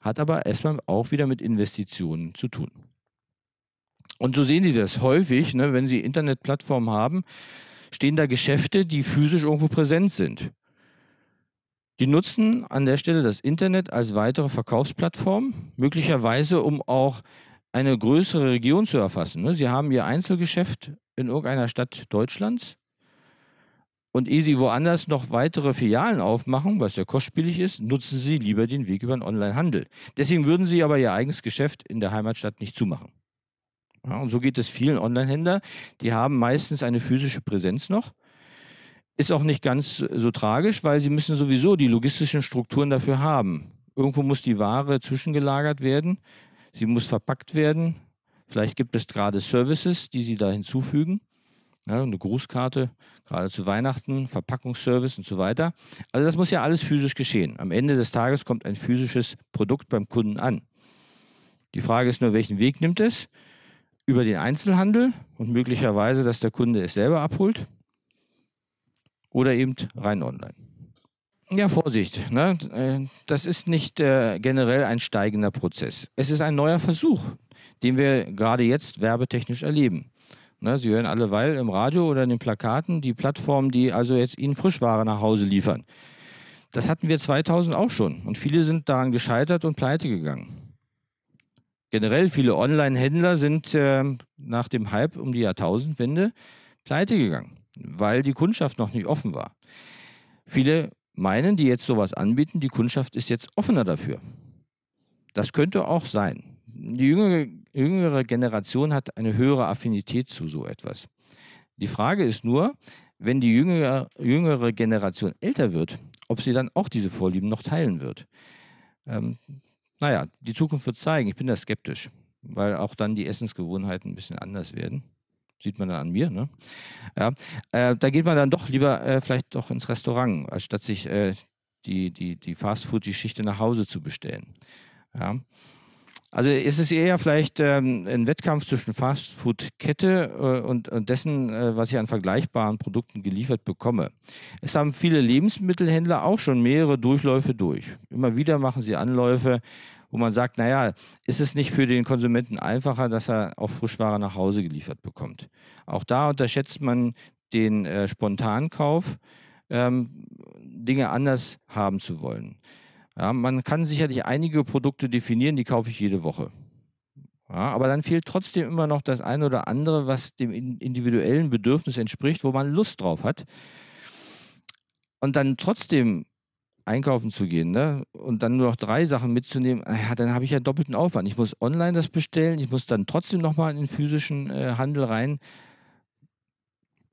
hat aber erstmal auch wieder mit Investitionen zu tun. Und so sehen Sie das häufig, ne, wenn Sie Internetplattformen haben, stehen da Geschäfte, die physisch irgendwo präsent sind. Die nutzen an der Stelle das Internet als weitere Verkaufsplattform, möglicherweise um auch eine größere Region zu erfassen. Ne. Sie haben Ihr Einzelgeschäft in irgendeiner Stadt Deutschlands und ehe Sie woanders noch weitere Filialen aufmachen, was ja kostspielig ist, nutzen Sie lieber den Weg über den Onlinehandel. Deswegen würden Sie aber Ihr eigenes Geschäft in der Heimatstadt nicht zumachen. Ja, und so geht es vielen Online-Händlern. Die haben meistens eine physische Präsenz noch. Ist auch nicht ganz so tragisch, weil sie müssen sowieso die logistischen Strukturen dafür haben. Irgendwo muss die Ware zwischengelagert werden, sie muss verpackt werden. Vielleicht gibt es gerade Services, die sie da hinzufügen. Ja, eine Grußkarte, gerade zu Weihnachten, Verpackungsservice und so weiter. Also das muss ja alles physisch geschehen. Am Ende des Tages kommt ein physisches Produkt beim Kunden an. Die Frage ist nur, welchen Weg nimmt es? über den Einzelhandel und möglicherweise, dass der Kunde es selber abholt oder eben rein online. Ja, Vorsicht. Ne? Äh, das ist nicht äh, generell ein steigender Prozess. Es ist ein neuer Versuch, den wir gerade jetzt werbetechnisch erleben. Ne? Sie hören alleweil im Radio oder in den Plakaten die Plattformen, die also jetzt Ihnen Frischware nach Hause liefern. Das hatten wir 2000 auch schon und viele sind daran gescheitert und pleite gegangen generell viele Online-Händler sind äh, nach dem Hype um die Jahrtausendwende pleite gegangen, weil die Kundschaft noch nicht offen war. Viele meinen, die jetzt sowas anbieten, die Kundschaft ist jetzt offener dafür. Das könnte auch sein. Die jüngere, jüngere Generation hat eine höhere Affinität zu so etwas. Die Frage ist nur, wenn die jüngere, jüngere Generation älter wird, ob sie dann auch diese Vorlieben noch teilen wird. Ähm, naja, die Zukunft wird zeigen. Ich bin da skeptisch, weil auch dann die Essensgewohnheiten ein bisschen anders werden. Sieht man dann an mir, ne? Ja, äh, da geht man dann doch lieber äh, vielleicht doch ins Restaurant, anstatt sich äh, die, die, die Fastfood-Geschichte nach Hause zu bestellen. Ja. Also ist es eher vielleicht ähm, ein Wettkampf zwischen Fastfood-Kette äh, und, und, dessen, äh, was ich an vergleichbaren Produkten geliefert bekomme. Es haben viele Lebensmittelhändler auch schon mehrere Durchläufe durch. Immer wieder machen sie Anläufe, wo man sagt, naja, ist es nicht für den Konsumenten einfacher, dass er auch Frischware nach Hause geliefert bekommt? Auch da unterschätzt man den äh, Spontankauf, ähm, Dinge anders haben zu wollen. Ja, man kann sicherlich einige Produkte definieren, die kaufe ich jede Woche. Ja, aber dann fehlt trotzdem immer noch das eine oder andere, was dem individuellen Bedürfnis entspricht, wo man Lust drauf hat. Und dann trotzdem einkaufen zu gehen ne? und dann nur noch drei Sachen mitzunehmen, ah ja, dann habe ich ja doppelten Aufwand. Ich muss online das bestellen, ich muss dann trotzdem nochmal in den physischen äh, Handel rein.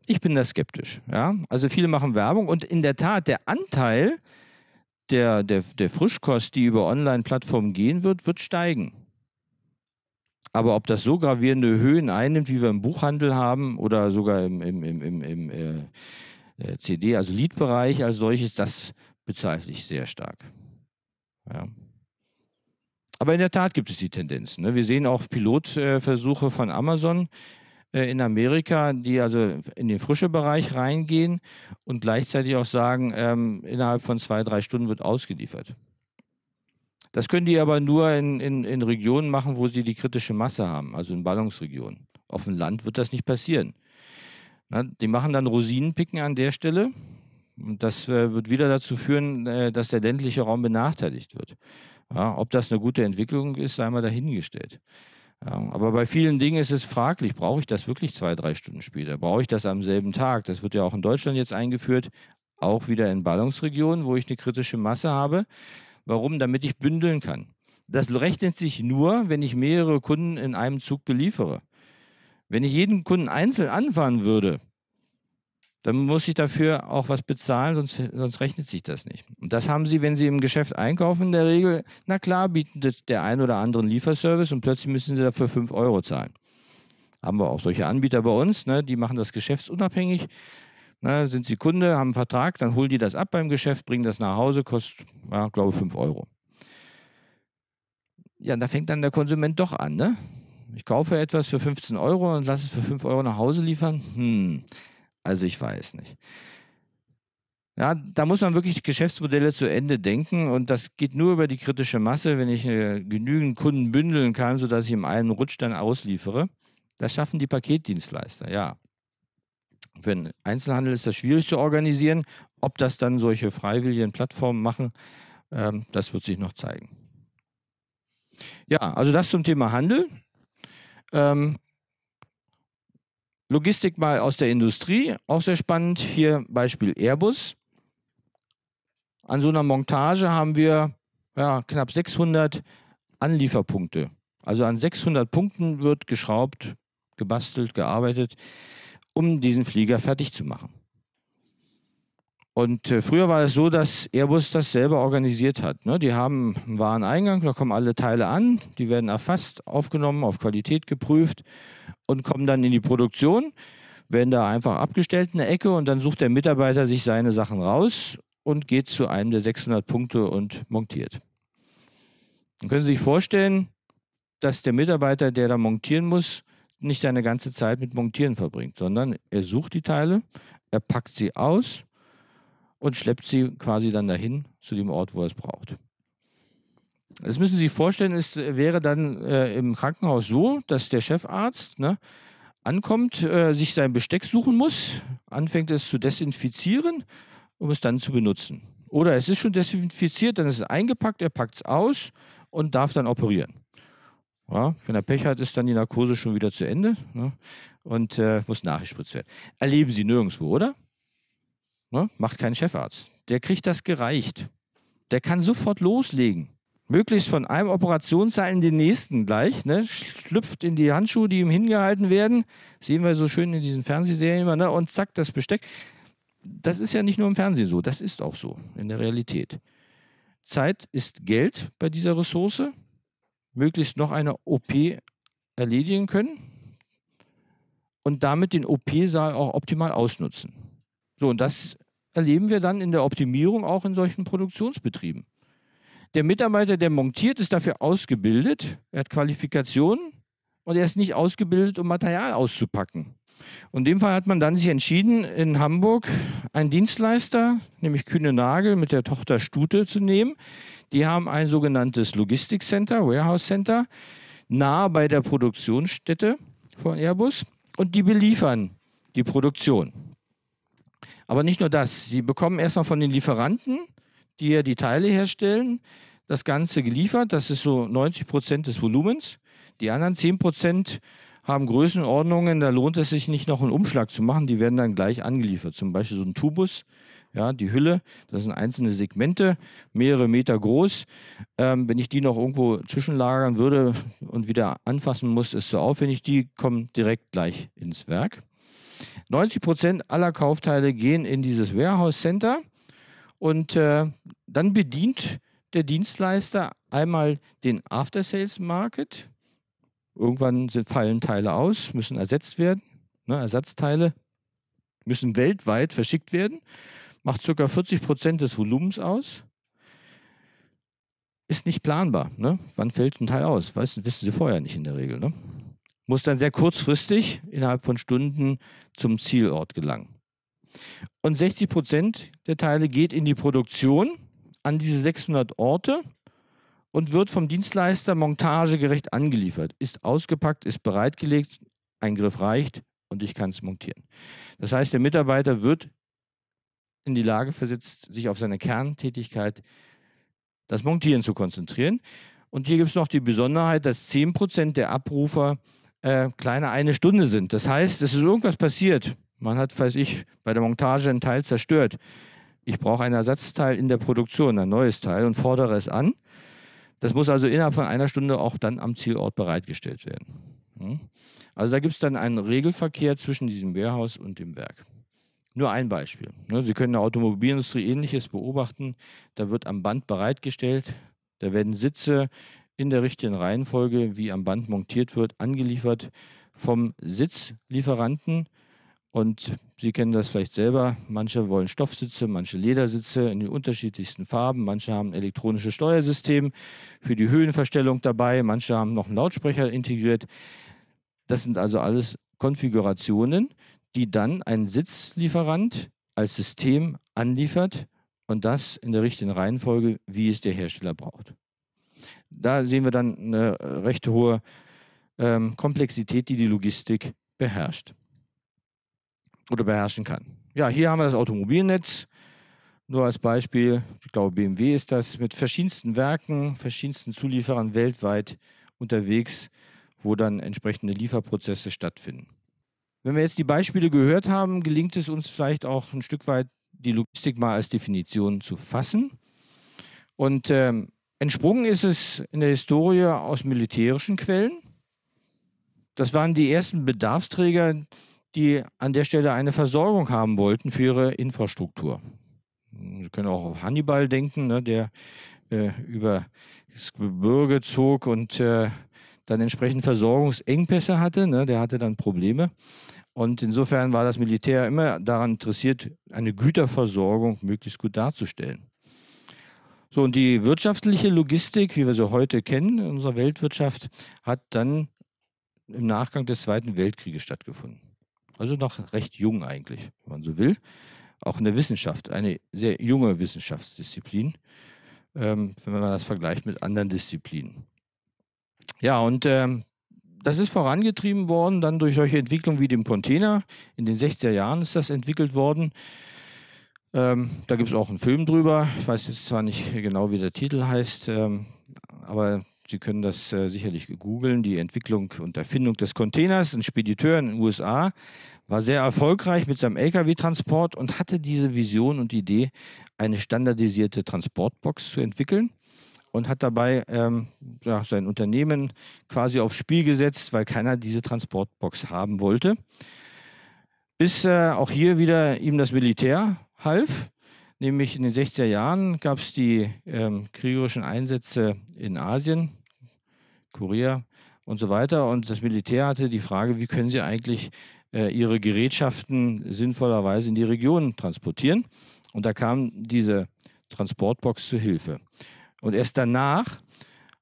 Ich bin da skeptisch. Ja? Also viele machen Werbung und in der Tat, der Anteil der, der, der Frischkost, die über Online-Plattformen gehen wird, wird steigen. Aber ob das so gravierende Höhen einnimmt, wie wir im Buchhandel haben oder sogar im, im, im, im, im äh, äh CD, also Liedbereich als solches, das bezweifle ich sehr stark. Ja. Aber in der Tat gibt es die Tendenzen. Ne? Wir sehen auch Pilotversuche äh, von Amazon, äh, in Amerika, die also in den frische Bereich reingehen und gleichzeitig auch sagen, ähm, innerhalb von zwei, drei Stunden wird ausgeliefert. Das können die aber nur in, in, in Regionen machen, wo sie die kritische Masse haben, also in Ballungsregionen. Auf dem Land wird das nicht passieren. Na, die machen dann Rosinenpicken an der Stelle. Und das äh, wird wieder dazu führen, äh, dass der ländliche Raum benachteiligt wird. Ja, ob das eine gute Entwicklung ist, sei mal dahingestellt. Ähm, aber bei vielen Dingen ist es fraglich, brauche ich das wirklich zwei, drei Stunden später? Brauche ich das am selben Tag? Das wird ja auch in Deutschland jetzt eingeführt, auch wieder in Ballungsregionen, wo ich eine kritische Masse habe. Warum? Damit ich bündeln kann. Das rechnet sich nur, wenn ich mehrere Kunden in einem Zug beliefere. Wenn ich jeden Kunden einzeln anfahren würde, dann muss ich dafür auch was bezahlen, sonst, sonst rechnet sich das nicht. Und das haben sie, wenn sie im Geschäft einkaufen, in der Regel, na klar, bieten der ein oder andere einen Lieferservice und plötzlich müssen sie dafür 5 Euro zahlen. Haben wir auch solche Anbieter bei uns, ne, die machen das geschäftsunabhängig. Na, sind sie Kunde, haben einen Vertrag, dann holen die das ab beim Geschäft, bringen das nach Hause, kostet, ja, glaube ich, 5 Euro. Ja, da fängt dann der Konsument doch an. Ne? Ich kaufe etwas für 15 Euro und lasse es für 5 Euro nach Hause liefern. Hm also ich weiß nicht. Ja, da muss man wirklich Geschäftsmodelle zu Ende denken und das geht nur über die kritische Masse, wenn ich äh, genügend Kunden bündeln kann, sodass ich im einen Rutsch dann ausliefere. Das schaffen die Paketdienstleister, ja. Für den Einzelhandel ist das schwierig zu organisieren. Ob das dann solche freiwilligen Plattformen machen, ähm, das wird sich noch zeigen. Ja, also das zum Thema Handel. Ähm, Logistik mal aus der Industrie, auch sehr spannend. Hier Beispiel Airbus. An so einer Montage haben wir ja, knapp 600 Anlieferpunkte. Also an 600 Punkten wird geschraubt, gebastelt, gearbeitet, um diesen Flieger fertig zu machen. Und äh, früher war es so, dass Airbus das selber organisiert hat. Ne? Die haben einen Wareneingang, da kommen alle Teile an, die werden erfasst, aufgenommen, auf Qualität geprüft und kommen dann in die Produktion, werden da einfach abgestellt in der Ecke und dann sucht der Mitarbeiter sich seine Sachen raus und geht zu einem der 600 Punkte und montiert. Dann können Sie sich vorstellen, dass der Mitarbeiter, der da montieren muss, nicht seine ganze Zeit mit Montieren verbringt, sondern er sucht die Teile, er packt sie aus und schleppt sie quasi dann dahin zu dem Ort, wo er es braucht. Das müssen Sie sich vorstellen, es wäre dann äh, im Krankenhaus so, dass der Chefarzt ne, ankommt, äh, sich sein Besteck suchen muss, anfängt es zu desinfizieren, um es dann zu benutzen. Oder es ist schon desinfiziert, dann ist es eingepackt, er packt es aus und darf dann operieren. Ja, wenn er Pech hat, ist dann die Narkose schon wieder zu Ende ne, und äh, muss nachgespritzt werden. Erleben Sie nirgendwo, oder? Ne, macht kein Chefarzt. Der kriegt das gereicht. Der kann sofort loslegen möglichst von einem Operationssaal in den nächsten gleich, ne? schlüpft in die Handschuhe, die ihm hingehalten werden, das sehen wir so schön in diesen Fernsehserien immer, ne? und zack, das Besteck. Das ist ja nicht nur im Fernsehen so, das ist auch so in der Realität. Zeit ist Geld bei dieser Ressource, möglichst noch eine OP erledigen können und damit den OP-Saal auch optimal ausnutzen. So, und das erleben wir dann in der Optimierung auch in solchen Produktionsbetrieben. Der Mitarbeiter, der montiert, ist dafür ausgebildet. Er hat Qualifikationen und er ist nicht ausgebildet, um Material auszupacken. Und in dem Fall hat man dann sich entschieden, in Hamburg einen Dienstleister, nämlich Kühne Nagel mit der Tochter Stute zu nehmen. Die haben ein sogenanntes Logistikcenter, Warehouse Center, nah bei der Produktionsstätte von Airbus und die beliefern die Produktion. Aber nicht nur das, sie bekommen erstmal von den Lieferanten die ja die Teile herstellen, das Ganze geliefert. Das ist so 90 Prozent des Volumens. Die anderen 10 Prozent haben Größenordnungen, da lohnt es sich nicht noch einen Umschlag zu machen. Die werden dann gleich angeliefert. Zum Beispiel so ein Tubus, ja, die Hülle, das sind einzelne Segmente, mehrere Meter groß. Ähm, wenn ich die noch irgendwo zwischenlagern würde und wieder anfassen muss, ist so aufwendig. Die kommen direkt gleich ins Werk. 90 Prozent aller Kaufteile gehen in dieses Warehouse Center. Und äh, dann bedient der Dienstleister einmal den After-Sales-Market. Irgendwann sind, fallen Teile aus, müssen ersetzt werden. Ne, Ersatzteile müssen weltweit verschickt werden, macht ca. 40 Prozent des Volumens aus. Ist nicht planbar. Ne? Wann fällt ein Teil aus? Weiß, wissen Sie vorher nicht in der Regel. Ne? Muss dann sehr kurzfristig, innerhalb von Stunden, zum Zielort gelangen. Und 60 Prozent der Teile geht in die Produktion an diese 600 Orte und wird vom Dienstleister montagegerecht angeliefert. Ist ausgepackt, ist bereitgelegt, ein Griff reicht und ich kann es montieren. Das heißt, der Mitarbeiter wird in die Lage versetzt, sich auf seine Kerntätigkeit, das Montieren, zu konzentrieren. Und hier gibt es noch die Besonderheit, dass 10% Prozent der Abrufer äh, kleiner eine Stunde sind. Das heißt, es ist irgendwas passiert man hat, weiß ich, bei der Montage einen Teil zerstört. Ich brauche ein Ersatzteil in der Produktion, ein neues Teil und fordere es an. Das muss also innerhalb von einer Stunde auch dann am Zielort bereitgestellt werden. Hm? Also da gibt es dann einen Regelverkehr zwischen diesem Warehouse und dem Werk. Nur ein Beispiel. Ne, Sie können in der Automobilindustrie ähnliches beobachten. Da wird am Band bereitgestellt, da werden Sitze in der richtigen Reihenfolge, wie am Band montiert wird, angeliefert vom Sitzlieferanten und Sie kennen das vielleicht selber. Manche wollen Stoffsitze, manche Ledersitze in den unterschiedlichsten Farben. Manche haben ein elektronisches Steuersystem für die Höhenverstellung dabei. Manche haben noch einen Lautsprecher integriert. Das sind also alles Konfigurationen, die dann ein Sitzlieferant als System anliefert und das in der richtigen Reihenfolge, wie es der Hersteller braucht. Da sehen wir dann eine recht hohe ähm, Komplexität, die die Logistik beherrscht oder beherrschen kann. Ja, hier haben wir das Automobilnetz. Nur als Beispiel, ich glaube, BMW ist das mit verschiedensten Werken, verschiedensten Zulieferern weltweit unterwegs, wo dann entsprechende Lieferprozesse stattfinden. Wenn wir jetzt die Beispiele gehört haben, gelingt es uns vielleicht auch ein Stück weit, die Logistik mal als Definition zu fassen. Und ähm, entsprungen ist es in der Historie aus militärischen Quellen. Das waren die ersten Bedarfsträger, die an der Stelle eine Versorgung haben wollten für ihre Infrastruktur. Sie können auch auf Hannibal denken, ne, der äh, über das Gebirge zog und äh, dann entsprechend Versorgungsengpässe hatte. Ne, der hatte dann Probleme. Und insofern war das Militär immer daran interessiert, eine Güterversorgung möglichst gut darzustellen. So, und die wirtschaftliche Logistik, wie wir sie heute kennen in unserer Weltwirtschaft, hat dann im Nachgang des Zweiten Weltkrieges stattgefunden. Also noch recht jung eigentlich, wenn man so will. Auch in der Wissenschaft, eine sehr junge Wissenschaftsdisziplin, ähm, wenn man das vergleicht mit anderen Disziplinen. Ja, und ähm, das ist vorangetrieben worden dann durch solche Entwicklungen wie dem Container. In den 60er Jahren ist das entwickelt worden. Ähm, da gibt es auch einen Film drüber. Ich weiß jetzt zwar nicht genau, wie der Titel heißt, ähm, aber Sie können das äh, sicherlich googeln. Die Entwicklung und Erfindung des Containers, ein Spediteur in den USA, war sehr erfolgreich mit seinem Lkw-Transport und hatte diese Vision und Idee, eine standardisierte Transportbox zu entwickeln und hat dabei ähm, ja, sein Unternehmen quasi aufs Spiel gesetzt, weil keiner diese Transportbox haben wollte. Bis äh, auch hier wieder ihm das Militär half Nämlich in den 60er Jahren gab es die ähm, kriegerischen Einsätze in Asien, Korea und so weiter. Und das Militär hatte die Frage, wie können sie eigentlich äh, ihre Gerätschaften sinnvollerweise in die Region transportieren. Und da kam diese Transportbox zu Hilfe. Und erst danach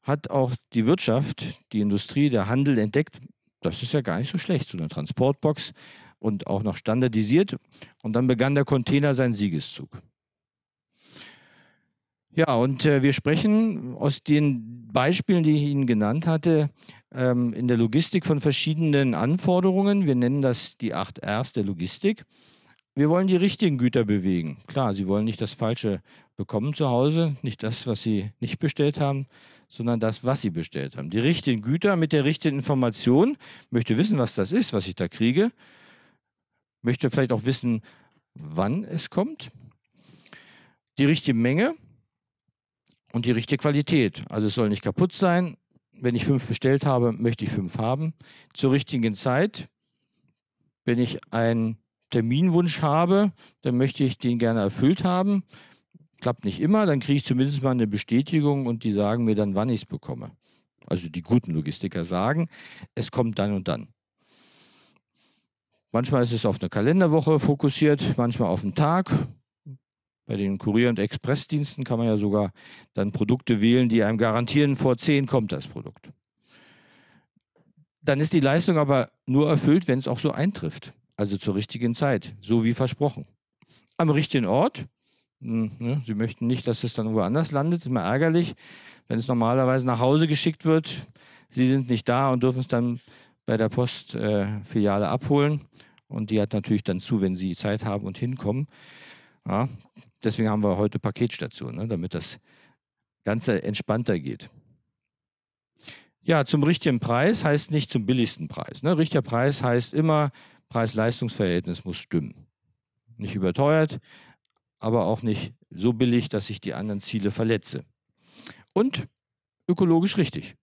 hat auch die Wirtschaft, die Industrie, der Handel entdeckt, das ist ja gar nicht so schlecht, so eine Transportbox und auch noch standardisiert. Und dann begann der Container seinen Siegeszug. Ja, und äh, wir sprechen aus den Beispielen, die ich Ihnen genannt hatte, ähm, in der Logistik von verschiedenen Anforderungen. Wir nennen das die 8 Rs der Logistik. Wir wollen die richtigen Güter bewegen. Klar, Sie wollen nicht das Falsche bekommen zu Hause, nicht das, was Sie nicht bestellt haben, sondern das, was Sie bestellt haben. Die richtigen Güter mit der richtigen Information. Möchte wissen, was das ist, was ich da kriege. Möchte vielleicht auch wissen, wann es kommt. Die richtige Menge und die richtige Qualität. Also es soll nicht kaputt sein. Wenn ich fünf bestellt habe, möchte ich fünf haben. Zur richtigen Zeit. Wenn ich einen Terminwunsch habe, dann möchte ich den gerne erfüllt haben. Klappt nicht immer, dann kriege ich zumindest mal eine Bestätigung und die sagen mir dann, wann ich es bekomme. Also die guten Logistiker sagen, es kommt dann und dann. Manchmal ist es auf eine Kalenderwoche fokussiert, manchmal auf einen Tag, bei den Kurier- und Expressdiensten kann man ja sogar dann Produkte wählen, die einem garantieren, vor 10 kommt das Produkt. Dann ist die Leistung aber nur erfüllt, wenn es auch so eintrifft, also zur richtigen Zeit, so wie versprochen. Am richtigen Ort, hm, ne, Sie möchten nicht, dass es dann woanders landet. Ist immer ärgerlich, wenn es normalerweise nach Hause geschickt wird. Sie sind nicht da und dürfen es dann bei der Postfiliale äh, abholen. Und die hat natürlich dann zu, wenn Sie Zeit haben und hinkommen. Ja, Deswegen haben wir heute Paketstationen, ne, damit das Ganze entspannter geht. Ja, zum richtigen Preis heißt nicht zum billigsten Preis. Ne? Richtiger Preis heißt immer, Preis-Leistungs-Verhältnis muss stimmen. Nicht überteuert, aber auch nicht so billig, dass ich die anderen Ziele verletze. Und ökologisch richtig.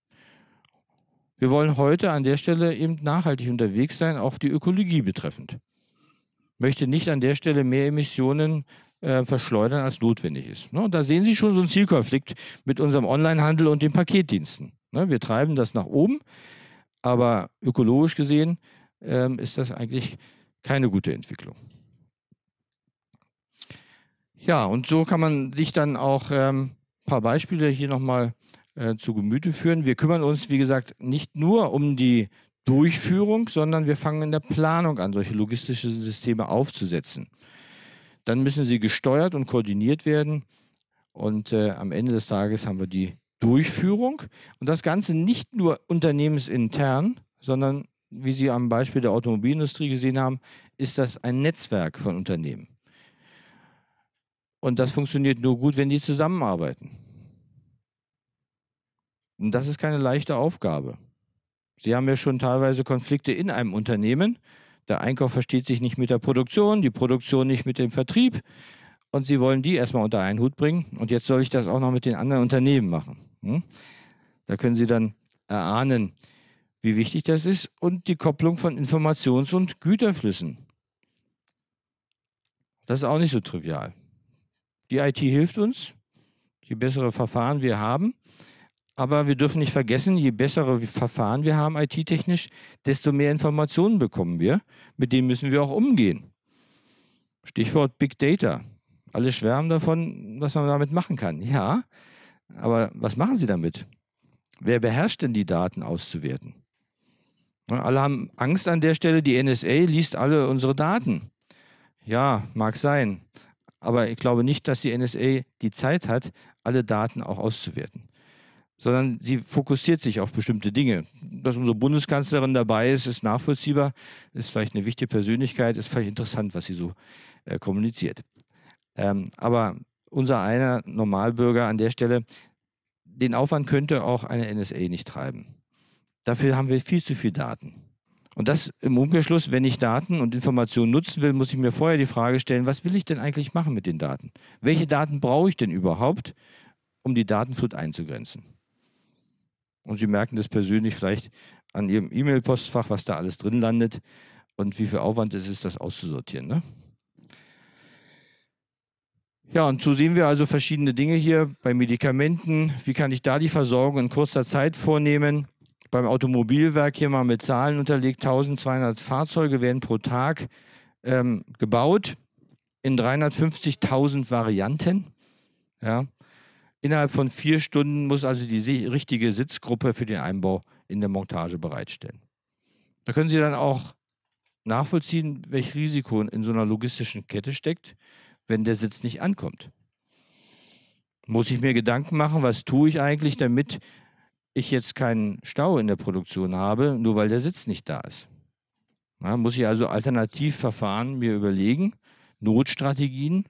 Wir wollen heute an der Stelle eben nachhaltig unterwegs sein, auch die Ökologie betreffend. Ich möchte nicht an der Stelle mehr Emissionen äh, verschleudern, als notwendig ist. Ne? Und da sehen Sie schon so einen Zielkonflikt mit unserem Onlinehandel und den Paketdiensten. Ne? Wir treiben das nach oben, aber ökologisch gesehen ähm, ist das eigentlich keine gute Entwicklung. Ja, und so kann man sich dann auch ähm, ein paar Beispiele hier nochmal äh, zu Gemüte führen. Wir kümmern uns, wie gesagt, nicht nur um die Durchführung, sondern wir fangen in der Planung an, solche logistischen Systeme aufzusetzen. Dann müssen sie gesteuert und koordiniert werden. Und äh, am Ende des Tages haben wir die Durchführung. Und das Ganze nicht nur unternehmensintern, sondern wie Sie am Beispiel der Automobilindustrie gesehen haben, ist das ein Netzwerk von Unternehmen. Und das funktioniert nur gut, wenn die zusammenarbeiten. Und das ist keine leichte Aufgabe. Sie haben ja schon teilweise Konflikte in einem Unternehmen der Einkauf versteht sich nicht mit der Produktion, die Produktion nicht mit dem Vertrieb. Und sie wollen die erstmal unter einen Hut bringen. Und jetzt soll ich das auch noch mit den anderen Unternehmen machen. Hm? Da können Sie dann erahnen, wie wichtig das ist. Und die Kopplung von Informations- und Güterflüssen. Das ist auch nicht so trivial. Die IT hilft uns, je bessere Verfahren wir haben, aber wir dürfen nicht vergessen, je bessere Verfahren wir haben IT-technisch, desto mehr Informationen bekommen wir. Mit denen müssen wir auch umgehen. Stichwort Big Data. Alle schwärmen davon, was man damit machen kann. Ja, aber was machen sie damit? Wer beherrscht denn die Daten auszuwerten? Ne, alle haben Angst an der Stelle, die NSA liest alle unsere Daten. Ja, mag sein. Aber ich glaube nicht, dass die NSA die Zeit hat, alle Daten auch auszuwerten sondern sie fokussiert sich auf bestimmte Dinge. Dass unsere Bundeskanzlerin dabei ist, ist nachvollziehbar, ist vielleicht eine wichtige Persönlichkeit, ist vielleicht interessant, was sie so äh, kommuniziert. Ähm, aber unser einer Normalbürger an der Stelle, den Aufwand könnte auch eine NSA nicht treiben. Dafür haben wir viel zu viel Daten. Und das im Umkehrschluss, wenn ich Daten und Informationen nutzen will, muss ich mir vorher die Frage stellen, was will ich denn eigentlich machen mit den Daten? Welche Daten brauche ich denn überhaupt, um die Datenflut einzugrenzen? Und Sie merken das persönlich vielleicht an Ihrem E-Mail-Postfach, was da alles drin landet und wie viel Aufwand es ist, das auszusortieren. Ne? Ja, und so sehen wir also verschiedene Dinge hier bei Medikamenten. Wie kann ich da die Versorgung in kurzer Zeit vornehmen? Beim Automobilwerk hier mal mit Zahlen unterlegt, 1200 Fahrzeuge werden pro Tag ähm, gebaut in 350.000 Varianten. Ja, Innerhalb von vier Stunden muss also die richtige Sitzgruppe für den Einbau in der Montage bereitstellen. Da können Sie dann auch nachvollziehen, welches Risiko in so einer logistischen Kette steckt, wenn der Sitz nicht ankommt. Muss ich mir Gedanken machen, was tue ich eigentlich, damit ich jetzt keinen Stau in der Produktion habe, nur weil der Sitz nicht da ist? Na, muss ich also Alternativverfahren mir überlegen, Notstrategien,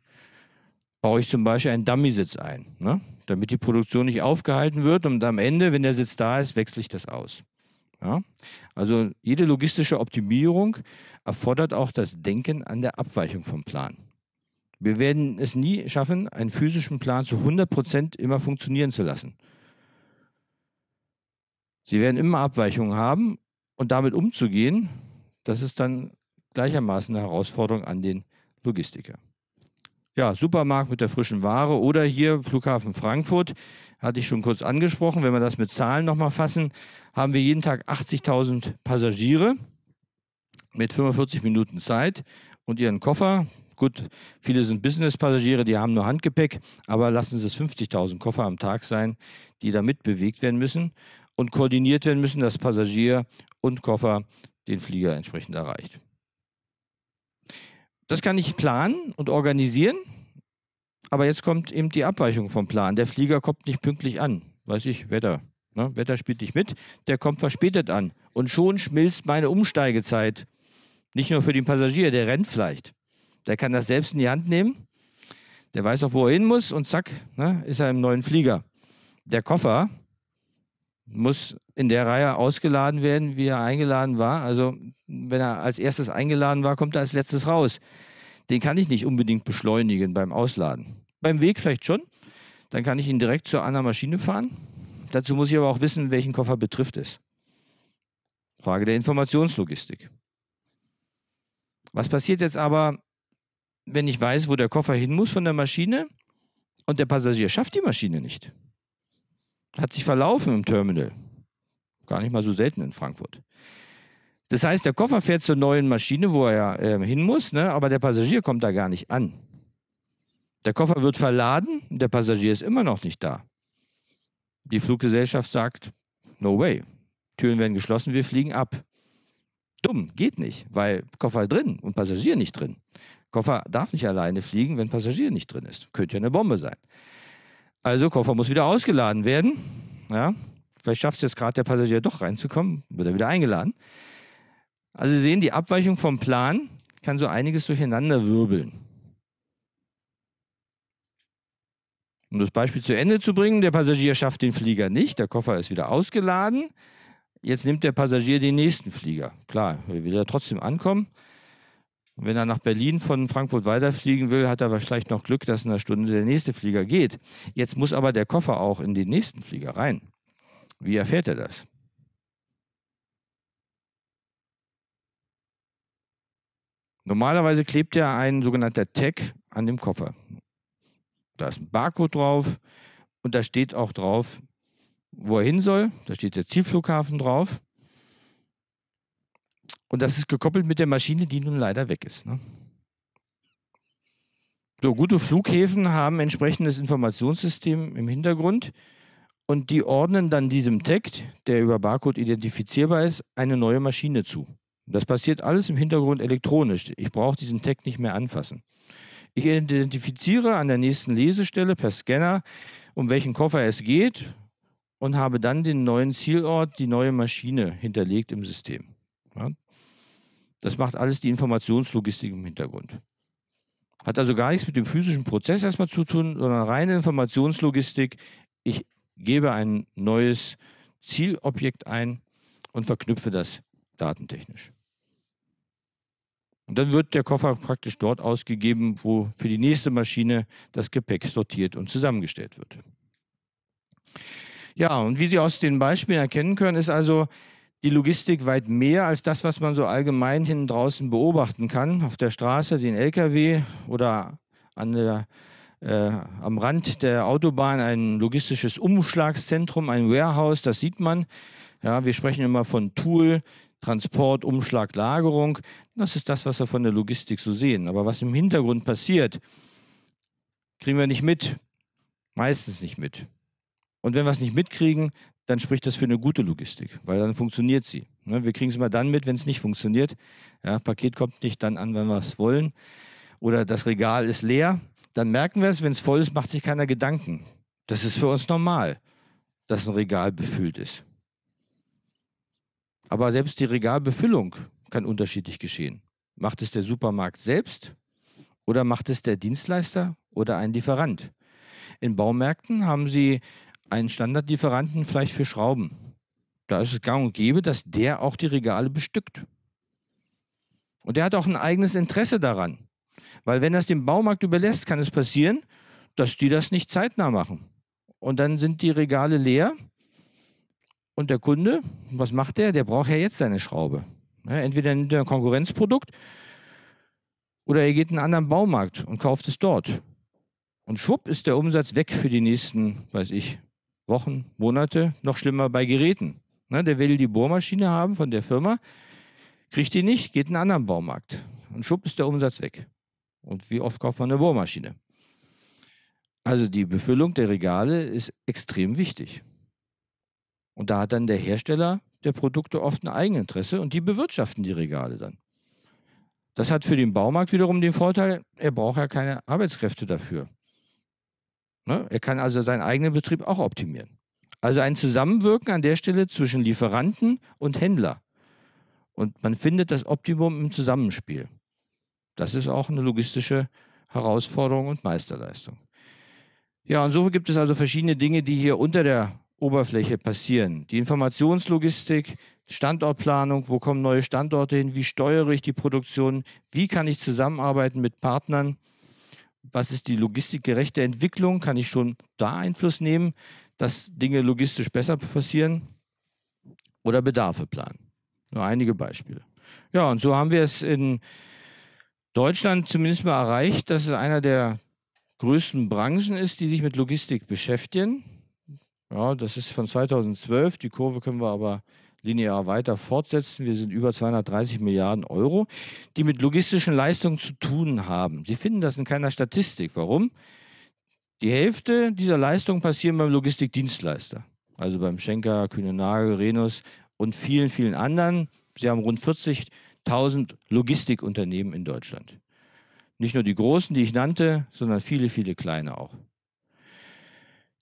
baue ich zum Beispiel einen Dummy-Sitz ein. Ne? damit die Produktion nicht aufgehalten wird. Und am Ende, wenn der Sitz da ist, wechsle ich das aus. Ja? Also jede logistische Optimierung erfordert auch das Denken an der Abweichung vom Plan. Wir werden es nie schaffen, einen physischen Plan zu 100% immer funktionieren zu lassen. Sie werden immer Abweichungen haben und damit umzugehen, das ist dann gleichermaßen eine Herausforderung an den Logistiker ja, Supermarkt mit der frischen Ware oder hier Flughafen Frankfurt, hatte ich schon kurz angesprochen. Wenn wir das mit Zahlen nochmal fassen, haben wir jeden Tag 80.000 Passagiere mit 45 Minuten Zeit und ihren Koffer. Gut, viele sind Business-Passagiere, die haben nur Handgepäck, aber lassen Sie es 50.000 Koffer am Tag sein, die damit bewegt werden müssen und koordiniert werden müssen, dass Passagier und Koffer den Flieger entsprechend erreicht. Das kann ich planen und organisieren, aber jetzt kommt eben die Abweichung vom Plan. Der Flieger kommt nicht pünktlich an, weiß ich, Wetter. Ne? Wetter spielt nicht mit, der kommt verspätet an. Und schon schmilzt meine Umsteigezeit. Nicht nur für den Passagier, der rennt vielleicht. Der kann das selbst in die Hand nehmen. Der weiß auch, wo er hin muss und zack, ne, ist er im neuen Flieger. Der Koffer, muss in der Reihe ausgeladen werden, wie er eingeladen war. Also wenn er als erstes eingeladen war, kommt er als letztes raus. Den kann ich nicht unbedingt beschleunigen beim Ausladen. Beim Weg vielleicht schon. Dann kann ich ihn direkt zu einer Maschine fahren. Dazu muss ich aber auch wissen, welchen Koffer betrifft es. Frage der Informationslogistik. Was passiert jetzt aber, wenn ich weiß, wo der Koffer hin muss von der Maschine und der Passagier schafft die Maschine nicht? hat sich verlaufen im Terminal. Gar nicht mal so selten in Frankfurt. Das heißt, der Koffer fährt zur neuen Maschine, wo er ja äh, hin muss, ne? aber der Passagier kommt da gar nicht an. Der Koffer wird verladen, der Passagier ist immer noch nicht da. Die Fluggesellschaft sagt, no way. Türen werden geschlossen, wir fliegen ab. Dumm, geht nicht, weil Koffer drin und Passagier nicht drin. Koffer darf nicht alleine fliegen, wenn Passagier nicht drin ist. Könnte ja eine Bombe sein. Also Koffer muss wieder ausgeladen werden. Ja, vielleicht schafft es jetzt gerade der Passagier doch reinzukommen, wird er wieder eingeladen. Also Sie sehen, die Abweichung vom Plan kann so einiges durcheinander wirbeln. Um das Beispiel zu Ende zu bringen, der Passagier schafft den Flieger nicht, der Koffer ist wieder ausgeladen. Jetzt nimmt der Passagier den nächsten Flieger. Klar, er will ja trotzdem ankommen. Und wenn er nach Berlin von Frankfurt weiterfliegen will, hat er wahrscheinlich noch Glück, dass in einer Stunde der nächste Flieger geht. Jetzt muss aber der Koffer auch in den nächsten Flieger rein. Wie erfährt er das? Normalerweise klebt ja ein sogenannter Tag an dem Koffer. Da ist ein Barcode drauf und da steht auch drauf, wo er hin soll. Da steht der Zielflughafen drauf. Und das ist gekoppelt mit der Maschine, die nun leider weg ist. Ne? So, gute Flughäfen haben entsprechendes Informationssystem im Hintergrund und die ordnen dann diesem Tag, der über Barcode identifizierbar ist, eine neue Maschine zu. Das passiert alles im Hintergrund elektronisch. Ich brauche diesen Tag nicht mehr anfassen. Ich identifiziere an der nächsten Lesestelle per Scanner, um welchen Koffer es geht und habe dann den neuen Zielort, die neue Maschine hinterlegt im System. Ja, das macht alles die Informationslogistik im Hintergrund. Hat also gar nichts mit dem physischen Prozess erstmal zu tun, sondern reine Informationslogistik. Ich gebe ein neues Zielobjekt ein und verknüpfe das datentechnisch. Und dann wird der Koffer praktisch dort ausgegeben, wo für die nächste Maschine das Gepäck sortiert und zusammengestellt wird. Ja, und wie Sie aus den Beispielen erkennen können, ist also die Logistik weit mehr als das, was man so allgemein hinten draußen beobachten kann. Auf der Straße den LKW oder an der, äh, am Rand der Autobahn ein logistisches Umschlagszentrum, ein Warehouse, das sieht man. Ja, wir sprechen immer von Tool, Transport, Umschlag, Lagerung. Das ist das, was wir von der Logistik so sehen. Aber was im Hintergrund passiert, kriegen wir nicht mit. Meistens nicht mit. Und wenn wir es nicht mitkriegen, dann spricht das für eine gute Logistik, weil dann funktioniert sie. Ne, wir kriegen es mal dann mit, wenn es nicht funktioniert. Ja, Paket kommt nicht dann an, wenn wir es wollen. Oder das Regal ist leer. Dann merken wir es, wenn es voll ist, macht sich keiner Gedanken. Das ist für uns normal, dass ein Regal befüllt ist. Aber selbst die Regalbefüllung kann unterschiedlich geschehen. Macht es der Supermarkt selbst oder macht es der Dienstleister oder ein Lieferant? In Baumärkten haben sie einen Standardlieferanten vielleicht für Schrauben. Da ist es gang und gäbe, dass der auch die Regale bestückt. Und der hat auch ein eigenes Interesse daran. Weil wenn das dem Baumarkt überlässt, kann es passieren, dass die das nicht zeitnah machen. Und dann sind die Regale leer. Und der Kunde, was macht der? Der braucht ja jetzt seine Schraube. entweder nimmt er ein Konkurrenzprodukt oder er geht in einen anderen Baumarkt und kauft es dort. Und schwupp ist der Umsatz weg für die nächsten, weiß ich, Wochen, Monate, noch schlimmer bei Geräten. Ne, der will die Bohrmaschine haben von der Firma, kriegt die nicht, geht in einen anderen Baumarkt. Und schub ist der Umsatz weg. Und wie oft kauft man eine Bohrmaschine? Also die Befüllung der Regale ist extrem wichtig. Und da hat dann der Hersteller der Produkte oft ein Eigeninteresse und die bewirtschaften die Regale dann. Das hat für den Baumarkt wiederum den Vorteil, er braucht ja keine Arbeitskräfte dafür. Ne? Er kann also seinen eigenen Betrieb auch optimieren. Also ein Zusammenwirken an der Stelle zwischen Lieferanten und Händler. Und man findet das Optimum im Zusammenspiel. Das ist auch eine logistische Herausforderung und Meisterleistung. Ja, und so gibt es also verschiedene Dinge, die hier unter der Oberfläche passieren. Die Informationslogistik, Standortplanung, wo kommen neue Standorte hin, wie steuere ich die Produktion, wie kann ich zusammenarbeiten mit Partnern, was ist die logistikgerechte Entwicklung? Kann ich schon da Einfluss nehmen, dass Dinge logistisch besser passieren? Oder Bedarfe planen. Nur einige Beispiele. Ja, und so haben wir es in Deutschland zumindest mal erreicht, dass es einer der größten Branchen ist, die sich mit Logistik beschäftigen. Ja, das ist von 2012. Die Kurve können wir aber linear weiter fortsetzen. Wir sind über 230 Milliarden Euro, die mit logistischen Leistungen zu tun haben. Sie finden das in keiner Statistik. Warum? Die Hälfte dieser Leistungen passieren beim Logistikdienstleister, also beim Schenker, Kühne Nagel, Renus und vielen, vielen anderen. Sie haben rund 40.000 Logistikunternehmen in Deutschland. Nicht nur die großen, die ich nannte, sondern viele, viele kleine auch.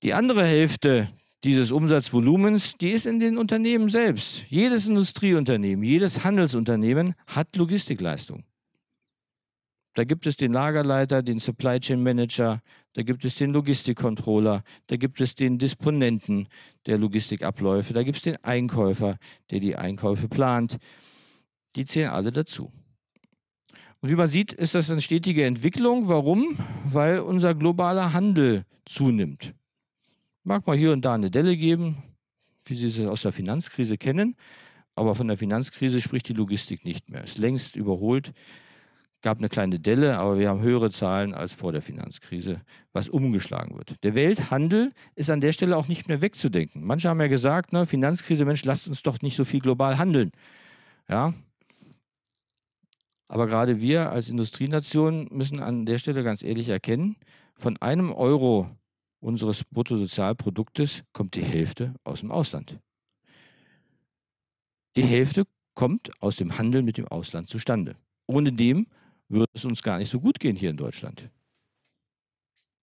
Die andere Hälfte dieses Umsatzvolumens, die ist in den Unternehmen selbst. Jedes Industrieunternehmen, jedes Handelsunternehmen hat Logistikleistung. Da gibt es den Lagerleiter, den Supply Chain Manager, da gibt es den Logistikcontroller, da gibt es den Disponenten der Logistikabläufe, da gibt es den Einkäufer, der die Einkäufe plant. Die zählen alle dazu. Und wie man sieht, ist das eine stetige Entwicklung. Warum? Weil unser globaler Handel zunimmt. Mag mal hier und da eine Delle geben, wie Sie es aus der Finanzkrise kennen, aber von der Finanzkrise spricht die Logistik nicht mehr. Ist längst überholt, gab eine kleine Delle, aber wir haben höhere Zahlen als vor der Finanzkrise, was umgeschlagen wird. Der Welthandel ist an der Stelle auch nicht mehr wegzudenken. Manche haben ja gesagt, ne, Finanzkrise, Mensch, lasst uns doch nicht so viel global handeln. Ja, aber gerade wir als Industrienation müssen an der Stelle ganz ehrlich erkennen, von einem Euro unseres Bruttosozialproduktes kommt die Hälfte aus dem Ausland. Die Hälfte kommt aus dem Handel mit dem Ausland zustande. Ohne dem würde es uns gar nicht so gut gehen hier in Deutschland.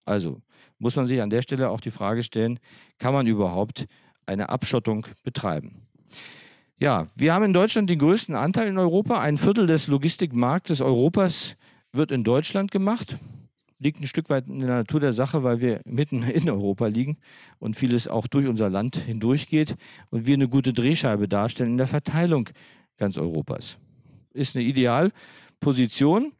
Also muss man sich an der Stelle auch die Frage stellen, kann man überhaupt eine Abschottung betreiben? Ja, wir haben in Deutschland den größten Anteil in Europa. Ein Viertel des Logistikmarktes Europas wird in Deutschland gemacht liegt ein Stück weit in der Natur der Sache, weil wir mitten in Europa liegen und vieles auch durch unser Land hindurchgeht und wir eine gute Drehscheibe darstellen in der Verteilung ganz Europas. Ist eine Idealposition.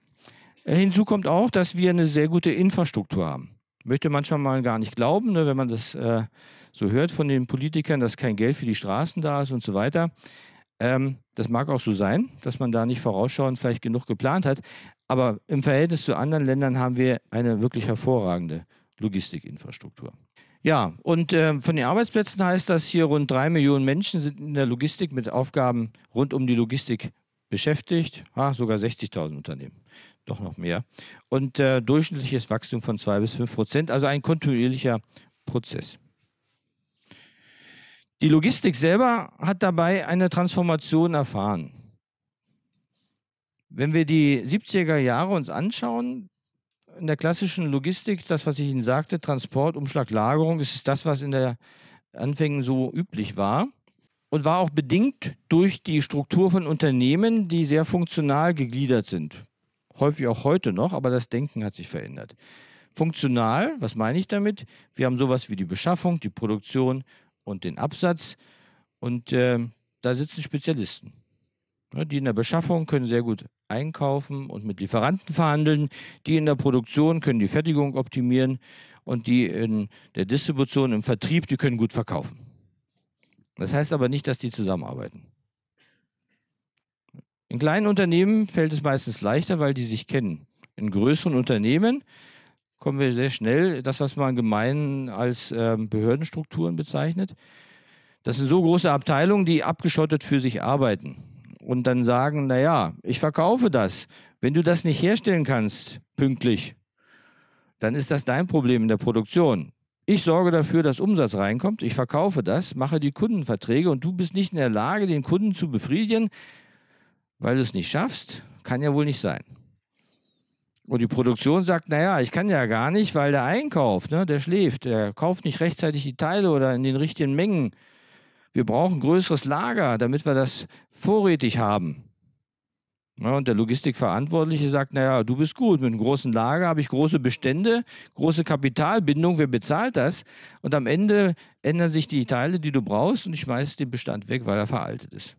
Hinzu kommt auch, dass wir eine sehr gute Infrastruktur haben. Möchte manchmal mal gar nicht glauben, ne, wenn man das äh, so hört von den Politikern, dass kein Geld für die Straßen da ist und so weiter. Ähm, das mag auch so sein, dass man da nicht vorausschauend vielleicht genug geplant hat. Aber im Verhältnis zu anderen Ländern haben wir eine wirklich hervorragende Logistikinfrastruktur. Ja, und äh, von den Arbeitsplätzen heißt das hier, rund drei Millionen Menschen sind in der Logistik mit Aufgaben rund um die Logistik beschäftigt, ah, sogar 60.000 Unternehmen, doch noch mehr. Und äh, durchschnittliches Wachstum von zwei bis fünf Prozent, also ein kontinuierlicher Prozess. Die Logistik selber hat dabei eine Transformation erfahren. Wenn wir die 70er Jahre uns anschauen, in der klassischen Logistik, das, was ich Ihnen sagte, Transport, Umschlag, Lagerung, ist das, was in der Anfängen so üblich war und war auch bedingt durch die Struktur von Unternehmen, die sehr funktional gegliedert sind. Häufig auch heute noch, aber das Denken hat sich verändert. Funktional, was meine ich damit? Wir haben sowas wie die Beschaffung, die Produktion und den Absatz und äh, da sitzen Spezialisten. Die in der Beschaffung können sehr gut einkaufen und mit Lieferanten verhandeln. Die in der Produktion können die Fertigung optimieren. Und die in der Distribution, im Vertrieb, die können gut verkaufen. Das heißt aber nicht, dass die zusammenarbeiten. In kleinen Unternehmen fällt es meistens leichter, weil die sich kennen. In größeren Unternehmen kommen wir sehr schnell, das, was man gemein als ähm, Behördenstrukturen bezeichnet. Das sind so große Abteilungen, die abgeschottet für sich arbeiten und dann sagen, naja, ich verkaufe das. Wenn du das nicht herstellen kannst, pünktlich, dann ist das dein Problem in der Produktion. Ich sorge dafür, dass Umsatz reinkommt, ich verkaufe das, mache die Kundenverträge und du bist nicht in der Lage, den Kunden zu befriedigen, weil du es nicht schaffst, kann ja wohl nicht sein. Und die Produktion sagt, naja, ich kann ja gar nicht, weil der Einkauf, ne, der schläft, der kauft nicht rechtzeitig die Teile oder in den richtigen Mengen wir brauchen größeres Lager, damit wir das vorrätig haben. Ja, und der Logistikverantwortliche sagt, naja, du bist gut, mit einem großen Lager habe ich große Bestände, große Kapitalbindung, wer bezahlt das? Und am Ende ändern sich die Teile, die du brauchst und ich schmeiße den Bestand weg, weil er veraltet ist.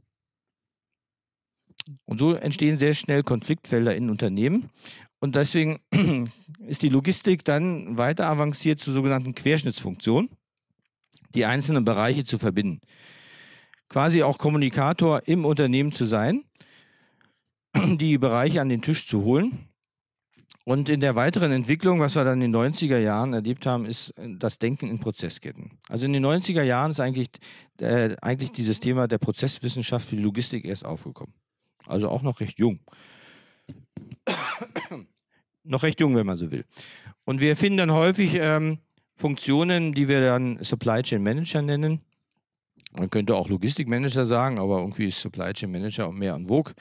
Und so entstehen sehr schnell Konfliktfelder in Unternehmen. Und deswegen ist die Logistik dann weiter avanciert zur sogenannten Querschnittsfunktion die einzelnen Bereiche zu verbinden. Quasi auch Kommunikator im Unternehmen zu sein, die Bereiche an den Tisch zu holen. Und in der weiteren Entwicklung, was wir dann in den 90er Jahren erlebt haben, ist äh, das Denken in Prozessketten. Also in den 90er Jahren ist eigentlich, äh, eigentlich dieses Thema der Prozesswissenschaft für die Logistik erst aufgekommen. Also auch noch recht jung. noch recht jung, wenn man so will. Und wir finden dann häufig ähm, Funktionen, die wir dann Supply Chain Manager nennen. Man könnte auch Logistikmanager sagen, aber irgendwie ist Supply Chain Manager auch mehr an Vogue,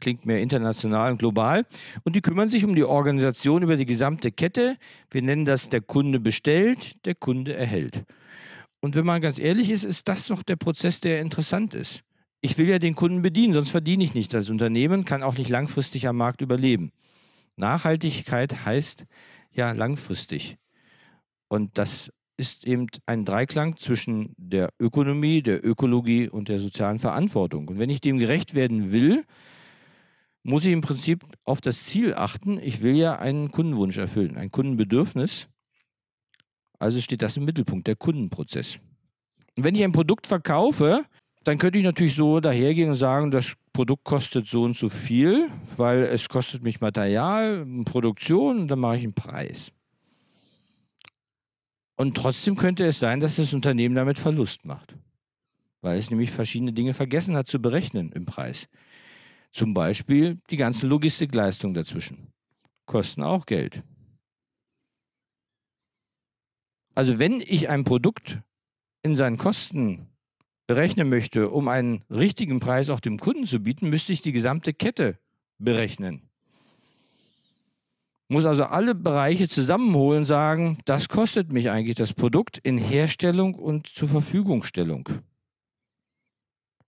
klingt mehr international und global. Und die kümmern sich um die Organisation über die gesamte Kette. Wir nennen das der Kunde bestellt, der Kunde erhält. Und wenn man ganz ehrlich ist, ist das doch der Prozess, der interessant ist. Ich will ja den Kunden bedienen, sonst verdiene ich nicht. Das Unternehmen kann auch nicht langfristig am Markt überleben. Nachhaltigkeit heißt ja langfristig. Und das ist eben ein Dreiklang zwischen der Ökonomie, der Ökologie und der sozialen Verantwortung. Und wenn ich dem gerecht werden will, muss ich im Prinzip auf das Ziel achten. Ich will ja einen Kundenwunsch erfüllen, ein Kundenbedürfnis. Also steht das im Mittelpunkt, der Kundenprozess. Und wenn ich ein Produkt verkaufe, dann könnte ich natürlich so dahergehen und sagen, das Produkt kostet so und so viel, weil es kostet mich Material, Produktion und dann mache ich einen Preis. Und trotzdem könnte es sein, dass das Unternehmen damit Verlust macht, weil es nämlich verschiedene Dinge vergessen hat zu berechnen im Preis. Zum Beispiel die ganzen Logistikleistungen dazwischen. Kosten auch Geld. Also wenn ich ein Produkt in seinen Kosten berechnen möchte, um einen richtigen Preis auch dem Kunden zu bieten, müsste ich die gesamte Kette berechnen muss also alle Bereiche zusammenholen und sagen, das kostet mich eigentlich das Produkt in Herstellung und zur Verfügungstellung.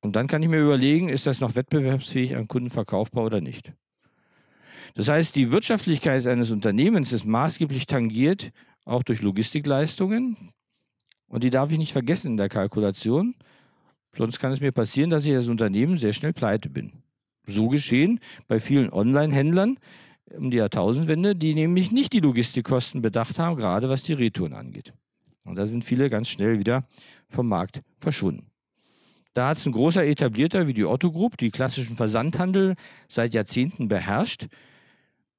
Und dann kann ich mir überlegen, ist das noch wettbewerbsfähig an Kunden verkaufbar oder nicht. Das heißt, die Wirtschaftlichkeit eines Unternehmens ist maßgeblich tangiert, auch durch Logistikleistungen. Und die darf ich nicht vergessen in der Kalkulation. Sonst kann es mir passieren, dass ich als Unternehmen sehr schnell pleite bin. So geschehen bei vielen Online-Händlern, um die Jahrtausendwende, die nämlich nicht die Logistikkosten bedacht haben, gerade was die Retouren angeht. Und da sind viele ganz schnell wieder vom Markt verschwunden. Da hat es ein großer Etablierter wie die Otto Group, die klassischen Versandhandel seit Jahrzehnten beherrscht,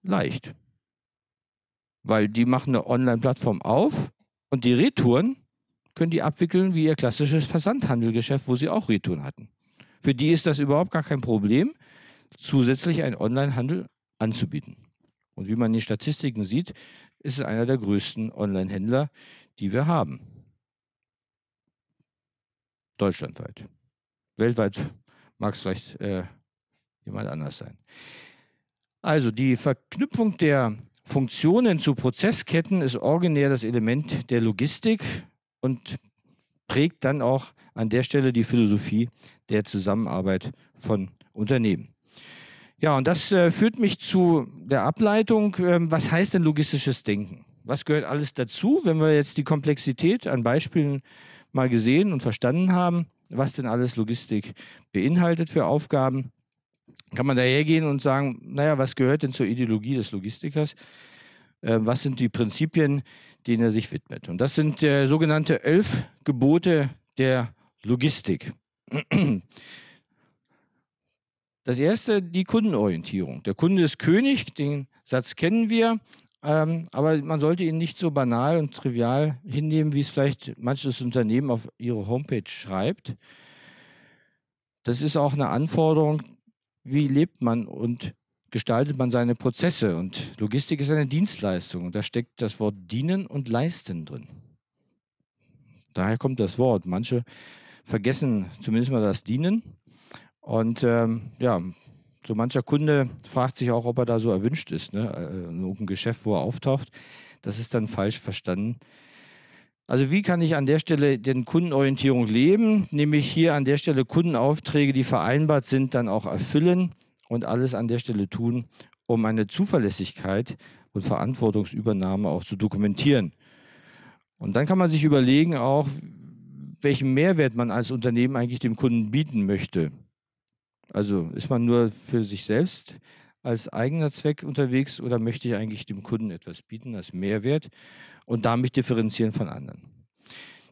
leicht. Weil die machen eine Online-Plattform auf und die Retouren können die abwickeln wie ihr klassisches Versandhandelgeschäft, wo sie auch Retouren hatten. Für die ist das überhaupt gar kein Problem, zusätzlich einen Online-Handel anzubieten. Und wie man in den Statistiken sieht, ist es einer der größten Online-Händler, die wir haben. Deutschlandweit. Weltweit mag es vielleicht äh, jemand anders sein. Also die Verknüpfung der Funktionen zu Prozessketten ist originär das Element der Logistik und prägt dann auch an der Stelle die Philosophie der Zusammenarbeit von Unternehmen. Ja, und das äh, führt mich zu der Ableitung, ähm, was heißt denn logistisches Denken? Was gehört alles dazu, wenn wir jetzt die Komplexität an Beispielen mal gesehen und verstanden haben, was denn alles Logistik beinhaltet für Aufgaben? Kann man dahergehen und sagen, naja, was gehört denn zur Ideologie des Logistikers? Äh, was sind die Prinzipien, denen er sich widmet? Und das sind äh, sogenannte elf Gebote der Logistik. Das erste, die Kundenorientierung. Der Kunde ist König, den Satz kennen wir, ähm, aber man sollte ihn nicht so banal und trivial hinnehmen, wie es vielleicht manches Unternehmen auf ihre Homepage schreibt. Das ist auch eine Anforderung, wie lebt man und gestaltet man seine Prozesse. Und Logistik ist eine Dienstleistung und da steckt das Wort dienen und leisten drin. Daher kommt das Wort. Manche vergessen zumindest mal das Dienen und ähm, ja, so mancher Kunde fragt sich auch, ob er da so erwünscht ist, ne? Äh, in irgendeinem Geschäft, wo er auftaucht. Das ist dann falsch verstanden. Also wie kann ich an der Stelle den Kundenorientierung leben? Nämlich hier an der Stelle Kundenaufträge, die vereinbart sind, dann auch erfüllen und alles an der Stelle tun, um eine Zuverlässigkeit und Verantwortungsübernahme auch zu dokumentieren. Und dann kann man sich überlegen auch, welchen Mehrwert man als Unternehmen eigentlich dem Kunden bieten möchte. Also ist man nur für sich selbst als eigener Zweck unterwegs oder möchte ich eigentlich dem Kunden etwas bieten als Mehrwert und damit differenzieren von anderen?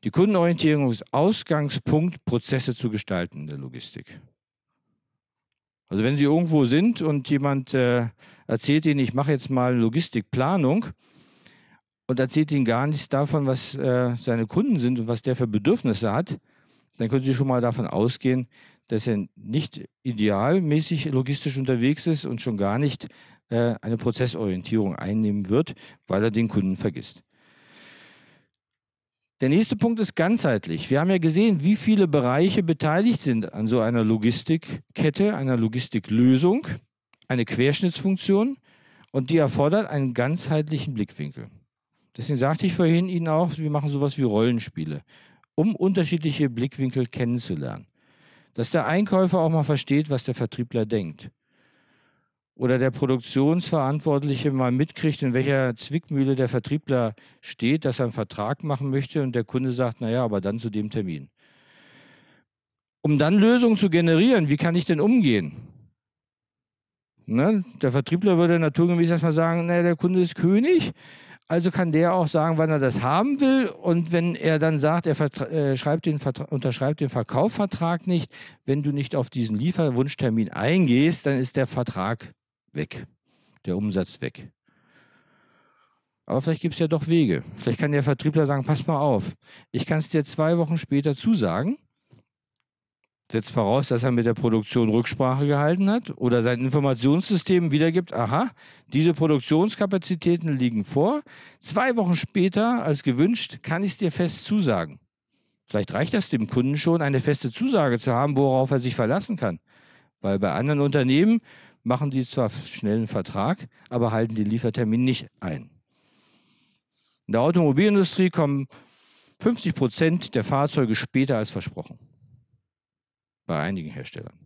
Die Kundenorientierung ist Ausgangspunkt, Prozesse zu gestalten in der Logistik. Also wenn Sie irgendwo sind und jemand äh, erzählt Ihnen, ich mache jetzt mal Logistikplanung und erzählt Ihnen gar nichts davon, was äh, seine Kunden sind und was der für Bedürfnisse hat, dann können Sie schon mal davon ausgehen, dass er nicht idealmäßig logistisch unterwegs ist und schon gar nicht äh, eine Prozessorientierung einnehmen wird, weil er den Kunden vergisst. Der nächste Punkt ist ganzheitlich. Wir haben ja gesehen, wie viele Bereiche beteiligt sind an so einer Logistikkette, einer Logistiklösung, eine Querschnittsfunktion und die erfordert einen ganzheitlichen Blickwinkel. Deswegen sagte ich vorhin Ihnen auch, wir machen sowas wie Rollenspiele, um unterschiedliche Blickwinkel kennenzulernen dass der Einkäufer auch mal versteht, was der Vertriebler denkt. Oder der Produktionsverantwortliche mal mitkriegt, in welcher Zwickmühle der Vertriebler steht, dass er einen Vertrag machen möchte und der Kunde sagt, naja, aber dann zu dem Termin. Um dann Lösungen zu generieren, wie kann ich denn umgehen? Ne? Der Vertriebler würde naturgemäß erstmal sagen, naja, der Kunde ist König. Also kann der auch sagen, wann er das haben will. Und wenn er dann sagt, er äh, schreibt den unterschreibt den Verkaufvertrag nicht, wenn du nicht auf diesen Lieferwunschtermin eingehst, dann ist der Vertrag weg, der Umsatz weg. Aber vielleicht gibt es ja doch Wege. Vielleicht kann der Vertriebler sagen, pass mal auf, ich kann es dir zwei Wochen später zusagen, setzt voraus, dass er mit der Produktion Rücksprache gehalten hat oder sein Informationssystem wiedergibt, aha, diese Produktionskapazitäten liegen vor. Zwei Wochen später, als gewünscht, kann ich es dir fest zusagen. Vielleicht reicht das dem Kunden schon, eine feste Zusage zu haben, worauf er sich verlassen kann. Weil bei anderen Unternehmen machen die zwar schnell einen Vertrag, aber halten den Liefertermin nicht ein. In der Automobilindustrie kommen 50 Prozent der Fahrzeuge später als versprochen bei einigen Herstellern.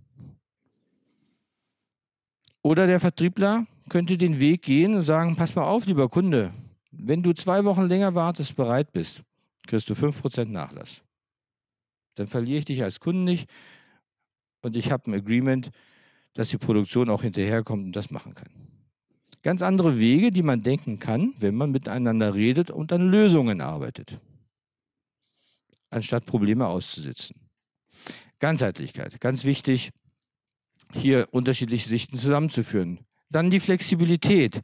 Oder der Vertriebler könnte den Weg gehen und sagen, pass mal auf, lieber Kunde, wenn du zwei Wochen länger wartest, bereit bist, kriegst du 5% Nachlass. Dann verliere ich dich als Kunden nicht und ich habe ein Agreement, dass die Produktion auch hinterherkommt und das machen kann. Ganz andere Wege, die man denken kann, wenn man miteinander redet und an Lösungen arbeitet, anstatt Probleme auszusitzen. Ganzheitlichkeit, ganz wichtig, hier unterschiedliche Sichten zusammenzuführen. Dann die Flexibilität.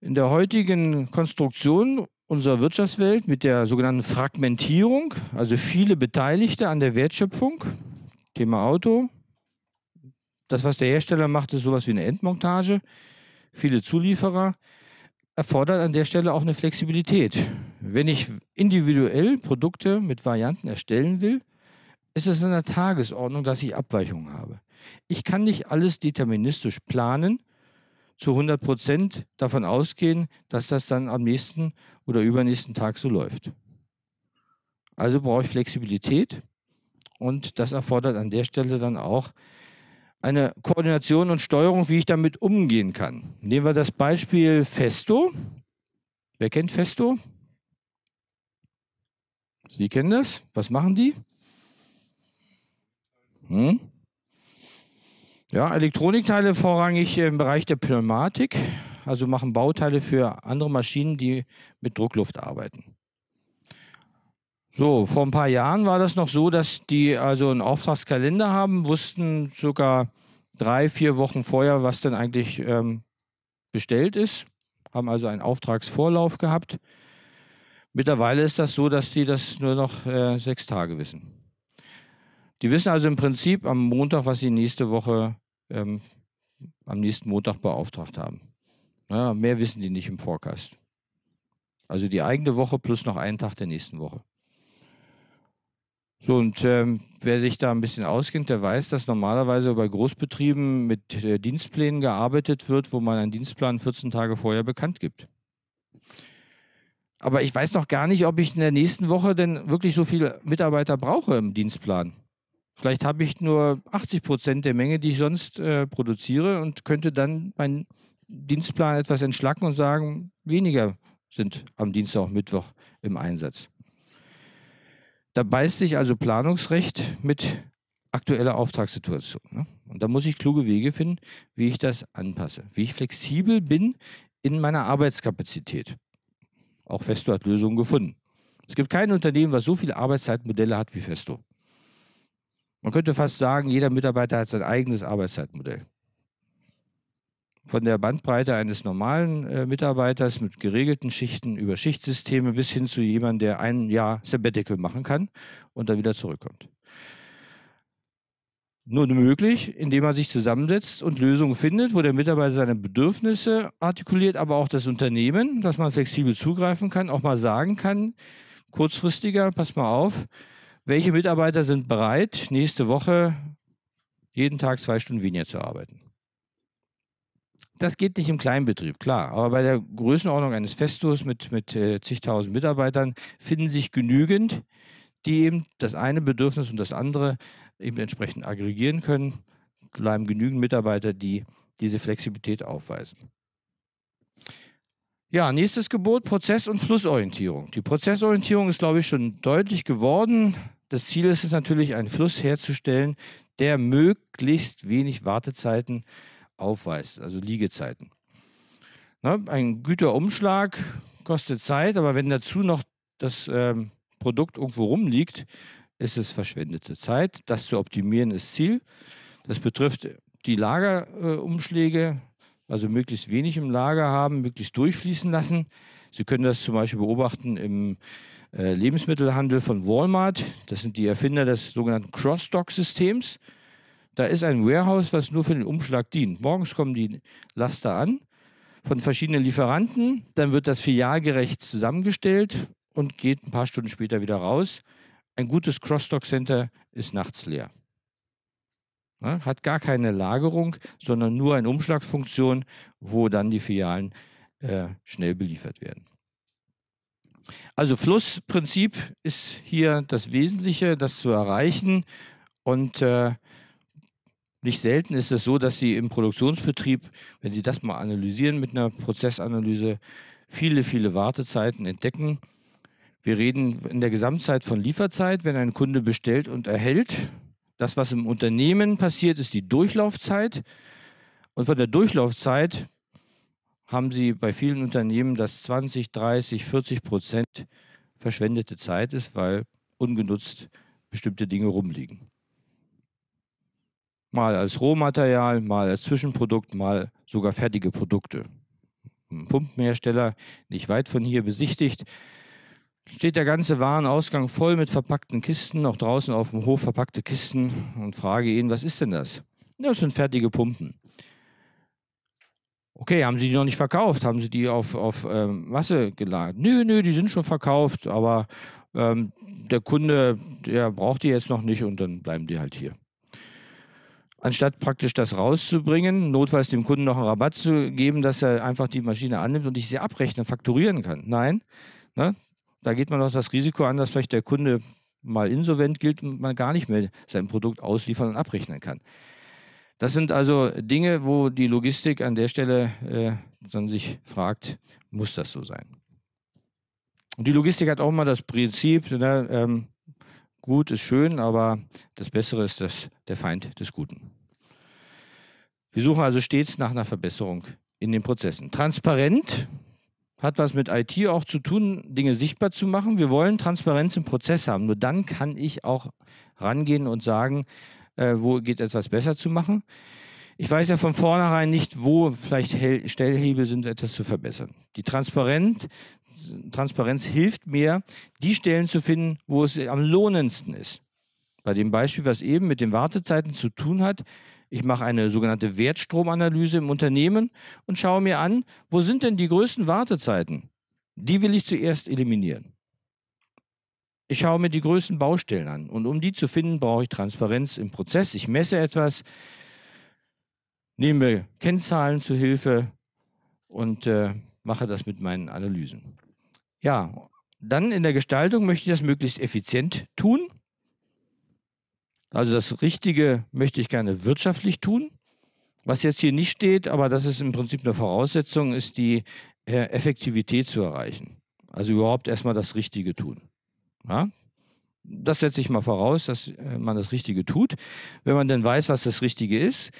In der heutigen Konstruktion unserer Wirtschaftswelt mit der sogenannten Fragmentierung, also viele Beteiligte an der Wertschöpfung, Thema Auto, das, was der Hersteller macht, ist sowas wie eine Endmontage, viele Zulieferer, erfordert an der Stelle auch eine Flexibilität. Wenn ich individuell Produkte mit Varianten erstellen will, ist es in der Tagesordnung, dass ich Abweichungen habe. Ich kann nicht alles deterministisch planen, zu 100 Prozent davon ausgehen, dass das dann am nächsten oder übernächsten Tag so läuft. Also brauche ich Flexibilität und das erfordert an der Stelle dann auch eine Koordination und Steuerung, wie ich damit umgehen kann. Nehmen wir das Beispiel Festo. Wer kennt Festo? Sie kennen das. Was machen die? Hm? Ja, Elektronikteile vorrangig im Bereich der Pneumatik, also machen Bauteile für andere Maschinen, die mit Druckluft arbeiten. So, vor ein paar Jahren war das noch so, dass die also einen Auftragskalender haben, wussten sogar drei, vier Wochen vorher, was denn eigentlich ähm, bestellt ist, haben also einen Auftragsvorlauf gehabt Mittlerweile ist das so, dass die das nur noch äh, sechs Tage wissen. Die wissen also im Prinzip am Montag, was sie nächste Woche, ähm, am nächsten Montag beauftragt haben. Ja, mehr wissen die nicht im Forecast. Also die eigene Woche plus noch einen Tag der nächsten Woche. So, und ähm, wer sich da ein bisschen auskennt, der weiß, dass normalerweise bei Großbetrieben mit äh, Dienstplänen gearbeitet wird, wo man einen Dienstplan 14 Tage vorher bekannt gibt. Aber ich weiß noch gar nicht, ob ich in der nächsten Woche denn wirklich so viele Mitarbeiter brauche im Dienstplan. Vielleicht habe ich nur 80 Prozent der Menge, die ich sonst äh, produziere und könnte dann meinen Dienstplan etwas entschlacken und sagen, weniger sind am Dienstag und Mittwoch im Einsatz. Da beißt sich also Planungsrecht mit aktueller Auftragssituation. Ne? Und da muss ich kluge Wege finden, wie ich das anpasse, wie ich flexibel bin in meiner Arbeitskapazität. Auch Festo hat Lösungen gefunden. Es gibt kein Unternehmen, was so viele Arbeitszeitmodelle hat wie Festo. Man könnte fast sagen, jeder Mitarbeiter hat sein eigenes Arbeitszeitmodell. Von der Bandbreite eines normalen äh, Mitarbeiters mit geregelten Schichten über Schichtsysteme bis hin zu jemandem, der ein Jahr Sabbatical machen kann und dann wieder zurückkommt nur möglich, indem man sich zusammensetzt und Lösungen findet, wo der Mitarbeiter seine Bedürfnisse artikuliert, aber auch das Unternehmen, dass man flexibel zugreifen kann, auch mal sagen kann, kurzfristiger, pass mal auf, welche Mitarbeiter sind bereit, nächste Woche jeden Tag zwei Stunden weniger zu arbeiten? Das geht nicht im Kleinbetrieb, klar. Aber bei der Größenordnung eines Festos mit, mit äh, zigtausend Mitarbeitern finden sich genügend, die eben das eine Bedürfnis und das andere eben entsprechend aggregieren können. Bleiben genügend Mitarbeiter, die diese Flexibilität aufweisen. Ja, nächstes Gebot, Prozess- und Flussorientierung. Die Prozessorientierung ist, glaube ich, schon deutlich geworden. Das Ziel ist es natürlich, einen Fluss herzustellen, der möglichst wenig Wartezeiten aufweist, also Liegezeiten. Ne, ein Güterumschlag kostet Zeit, aber wenn dazu noch das ähm, Produkt irgendwo rumliegt, ist es verschwendete Zeit. Das zu optimieren ist Ziel. Das betrifft die Lagerumschläge, also möglichst wenig im Lager haben, möglichst durchfließen lassen. Sie können das zum Beispiel beobachten im äh, Lebensmittelhandel von Walmart. Das sind die Erfinder des sogenannten Cross-Dock-Systems. Da ist ein Warehouse, was nur für den Umschlag dient. Morgens kommen die Laster an von verschiedenen Lieferanten, dann wird das filialgerecht zusammengestellt und geht ein paar Stunden später wieder raus. Ein gutes Crosstalk-Center ist nachts leer. Ja, hat gar keine Lagerung, sondern nur eine Umschlagsfunktion, wo dann die Filialen äh, schnell beliefert werden. Also Flussprinzip ist hier das Wesentliche, das zu erreichen. Und äh, nicht selten ist es so, dass Sie im Produktionsbetrieb, wenn Sie das mal analysieren mit einer Prozessanalyse, viele, viele Wartezeiten entdecken. Wir reden in der Gesamtzeit von Lieferzeit, wenn ein Kunde bestellt und erhält. Das, was im Unternehmen passiert, ist die Durchlaufzeit. Und von der Durchlaufzeit haben Sie bei vielen Unternehmen, dass 20, 30, 40 Prozent verschwendete Zeit ist, weil ungenutzt bestimmte Dinge rumliegen. Mal als Rohmaterial, mal als Zwischenprodukt, mal sogar fertige Produkte. Ein Pumpenhersteller, nicht weit von hier besichtigt, steht der ganze Warenausgang voll mit verpackten Kisten, auch draußen auf dem Hof verpackte Kisten und frage ihn, was ist denn das? Das sind fertige Pumpen. Okay, haben Sie die noch nicht verkauft? Haben Sie die auf, auf ähm, Masse gelagert? Nö, nö, die sind schon verkauft, aber ähm, der Kunde, der braucht die jetzt noch nicht und dann bleiben die halt hier. Anstatt praktisch das rauszubringen, notfalls dem Kunden noch einen Rabatt zu geben, dass er einfach die Maschine annimmt und ich sie abrechnen, fakturieren kann. Nein, ne? Da geht man auch das Risiko an, dass vielleicht der Kunde mal insolvent gilt und man gar nicht mehr sein Produkt ausliefern und abrechnen kann. Das sind also Dinge, wo die Logistik an der Stelle äh, dann sich fragt, muss das so sein? Und die Logistik hat auch mal das Prinzip, ne, ähm, gut ist schön, aber das Bessere ist das, der Feind des Guten. Wir suchen also stets nach einer Verbesserung in den Prozessen. Transparent hat was mit IT auch zu tun, Dinge sichtbar zu machen. Wir wollen Transparenz im Prozess haben. Nur dann kann ich auch rangehen und sagen, äh, wo geht etwas besser zu machen. Ich weiß ja von vornherein nicht, wo vielleicht Hel Stellhebel sind, etwas zu verbessern. Die Transparenz, Transparenz hilft mir, die Stellen zu finden, wo es am lohnendsten ist. Bei dem Beispiel, was eben mit den Wartezeiten zu tun hat, ich mache eine sogenannte Wertstromanalyse im Unternehmen und schaue mir an, wo sind denn die größten Wartezeiten? Die will ich zuerst eliminieren. Ich schaue mir die größten Baustellen an und um die zu finden, brauche ich Transparenz im Prozess. Ich messe etwas, nehme Kennzahlen zu Hilfe und äh, mache das mit meinen Analysen. Ja, dann in der Gestaltung möchte ich das möglichst effizient tun. Also das Richtige möchte ich gerne wirtschaftlich tun. Was jetzt hier nicht steht, aber das ist im Prinzip eine Voraussetzung, ist die äh, Effektivität zu erreichen. Also überhaupt erstmal das Richtige tun. Ja? Das setze ich mal voraus, dass äh, man das Richtige tut. Wenn man dann weiß, was das Richtige ist,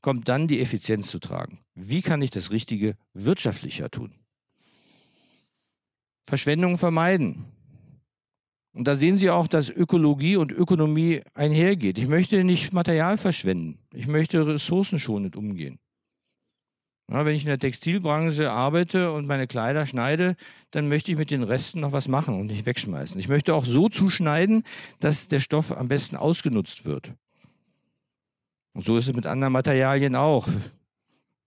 kommt dann die Effizienz zu tragen. Wie kann ich das Richtige wirtschaftlicher tun? Verschwendung vermeiden. Und da sehen Sie auch, dass Ökologie und Ökonomie einhergeht. Ich möchte nicht Material verschwenden. Ich möchte ressourcenschonend umgehen. Ja, wenn ich in der Textilbranche arbeite und meine Kleider schneide, dann möchte ich mit den Resten noch was machen und nicht wegschmeißen. Ich möchte auch so zuschneiden, dass der Stoff am besten ausgenutzt wird. Und so ist es mit anderen Materialien auch.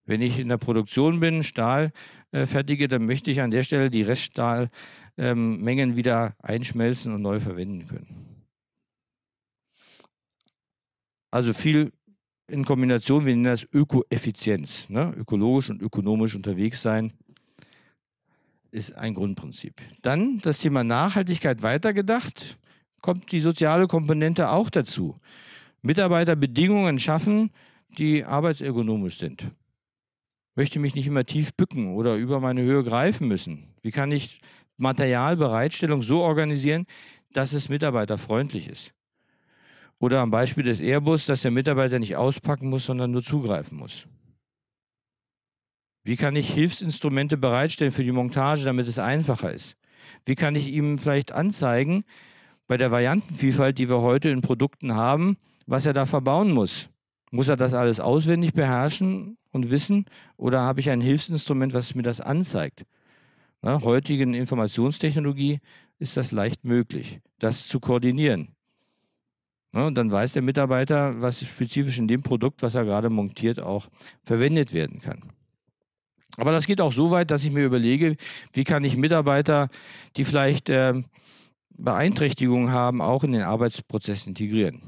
Wenn ich in der Produktion bin, Stahl äh, fertige, dann möchte ich an der Stelle die Reststahl, ähm, Mengen wieder einschmelzen und neu verwenden können. Also viel in Kombination, wir nennen das Ökoeffizienz, ne? ökologisch und ökonomisch unterwegs sein ist ein Grundprinzip. Dann das Thema Nachhaltigkeit weitergedacht, kommt die soziale Komponente auch dazu. Mitarbeiterbedingungen schaffen, die arbeitsergonomisch sind. Möchte mich nicht immer tief bücken oder über meine Höhe greifen müssen. Wie kann ich Materialbereitstellung so organisieren, dass es mitarbeiterfreundlich ist. Oder am Beispiel des Airbus, dass der Mitarbeiter nicht auspacken muss, sondern nur zugreifen muss. Wie kann ich Hilfsinstrumente bereitstellen für die Montage, damit es einfacher ist? Wie kann ich ihm vielleicht anzeigen, bei der Variantenvielfalt, die wir heute in Produkten haben, was er da verbauen muss? Muss er das alles auswendig beherrschen und wissen? Oder habe ich ein Hilfsinstrument, was mir das anzeigt? na, ne, heutigen Informationstechnologie ist das leicht möglich, das zu koordinieren. Na, ne, und dann weiß der Mitarbeiter, was spezifisch in dem Produkt, was er gerade montiert, auch verwendet werden kann. Aber das geht auch so weit, dass ich mir überlege, wie kann ich Mitarbeiter, die vielleicht äh, Beeinträchtigungen haben, auch in den Arbeitsprozess integrieren.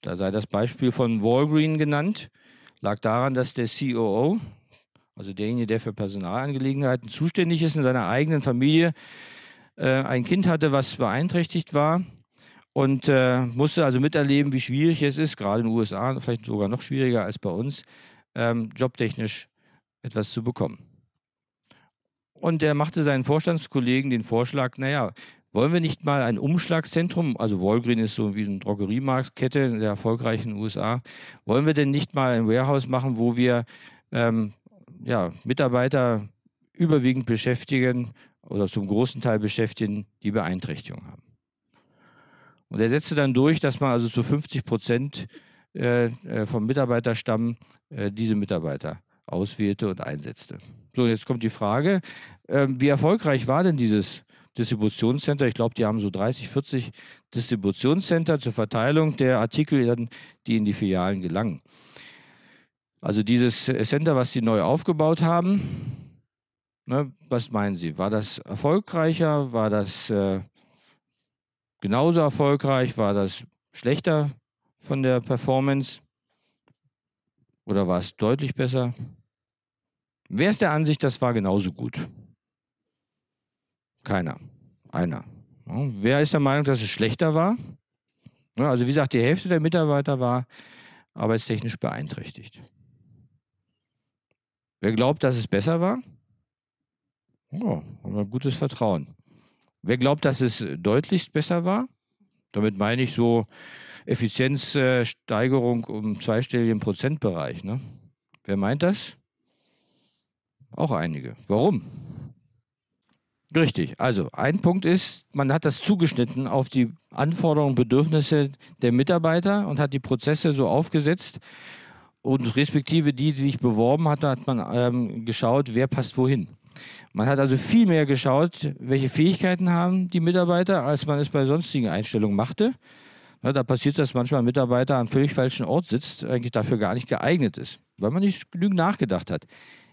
Da sei das Beispiel von Walgreen genannt, lag daran, dass der COO, also derjenige, der für Personalangelegenheiten zuständig ist in seiner eigenen Familie, äh, ein Kind hatte, was beeinträchtigt war und äh, musste also miterleben, wie schwierig es ist, gerade in den USA, vielleicht sogar noch schwieriger als bei uns, ähm, jobtechnisch etwas zu bekommen. Und er machte seinen Vorstandskollegen den Vorschlag, naja, wollen wir nicht mal ein Umschlagszentrum, also Walgreen ist so wie eine Drogeriemarktkette der erfolgreichen USA, wollen wir denn nicht mal ein Warehouse machen, wo wir ähm, ja, Mitarbeiter überwiegend beschäftigen oder zum großen Teil beschäftigen, die Beeinträchtigung haben. Und er setzte dann durch, dass man also zu 50 Prozent äh, äh, vom Mitarbeiterstamm äh, diese Mitarbeiter auswählte und einsetzte. So, jetzt kommt die Frage, ähm, wie erfolgreich war denn dieses Distributionscenter? Ich glaube, die haben so 30, 40 Distributionscenter zur Verteilung der Artikel, die in die Filialen gelangen. Also dieses Center, was Sie neu aufgebaut haben, ne, was meinen Sie? War das erfolgreicher? War das äh, genauso erfolgreich? War das schlechter von der Performance? Oder war es deutlich besser? Wer ist der Ansicht, das war genauso gut? Keiner. Einer. Ja, wer ist der Meinung, dass es schlechter war? Ja, also wie gesagt, die Hälfte der Mitarbeiter war arbeitstechnisch beeinträchtigt. Wer glaubt, dass es besser war? Oh, haben wir ein gutes Vertrauen. Wer glaubt, dass es deutlichst besser war? Damit meine ich so Effizienzsteigerung um zweistelligen Prozentbereich. Ne? Wer meint das? Auch einige. Warum? Richtig. Also ein Punkt ist, man hat das zugeschnitten auf die Anforderungen, und Bedürfnisse der Mitarbeiter und hat die Prozesse so aufgesetzt und respektive die, die sich beworben hat, hat man ähm, geschaut, wer passt wohin. Man hat also viel mehr geschaut, welche Fähigkeiten haben die Mitarbeiter, als man es bei sonstigen Einstellungen machte. Na, da passiert, es, dass manchmal ein Mitarbeiter am völlig falschen Ort sitzt, eigentlich dafür gar nicht geeignet ist, weil man nicht genügend nachgedacht hat.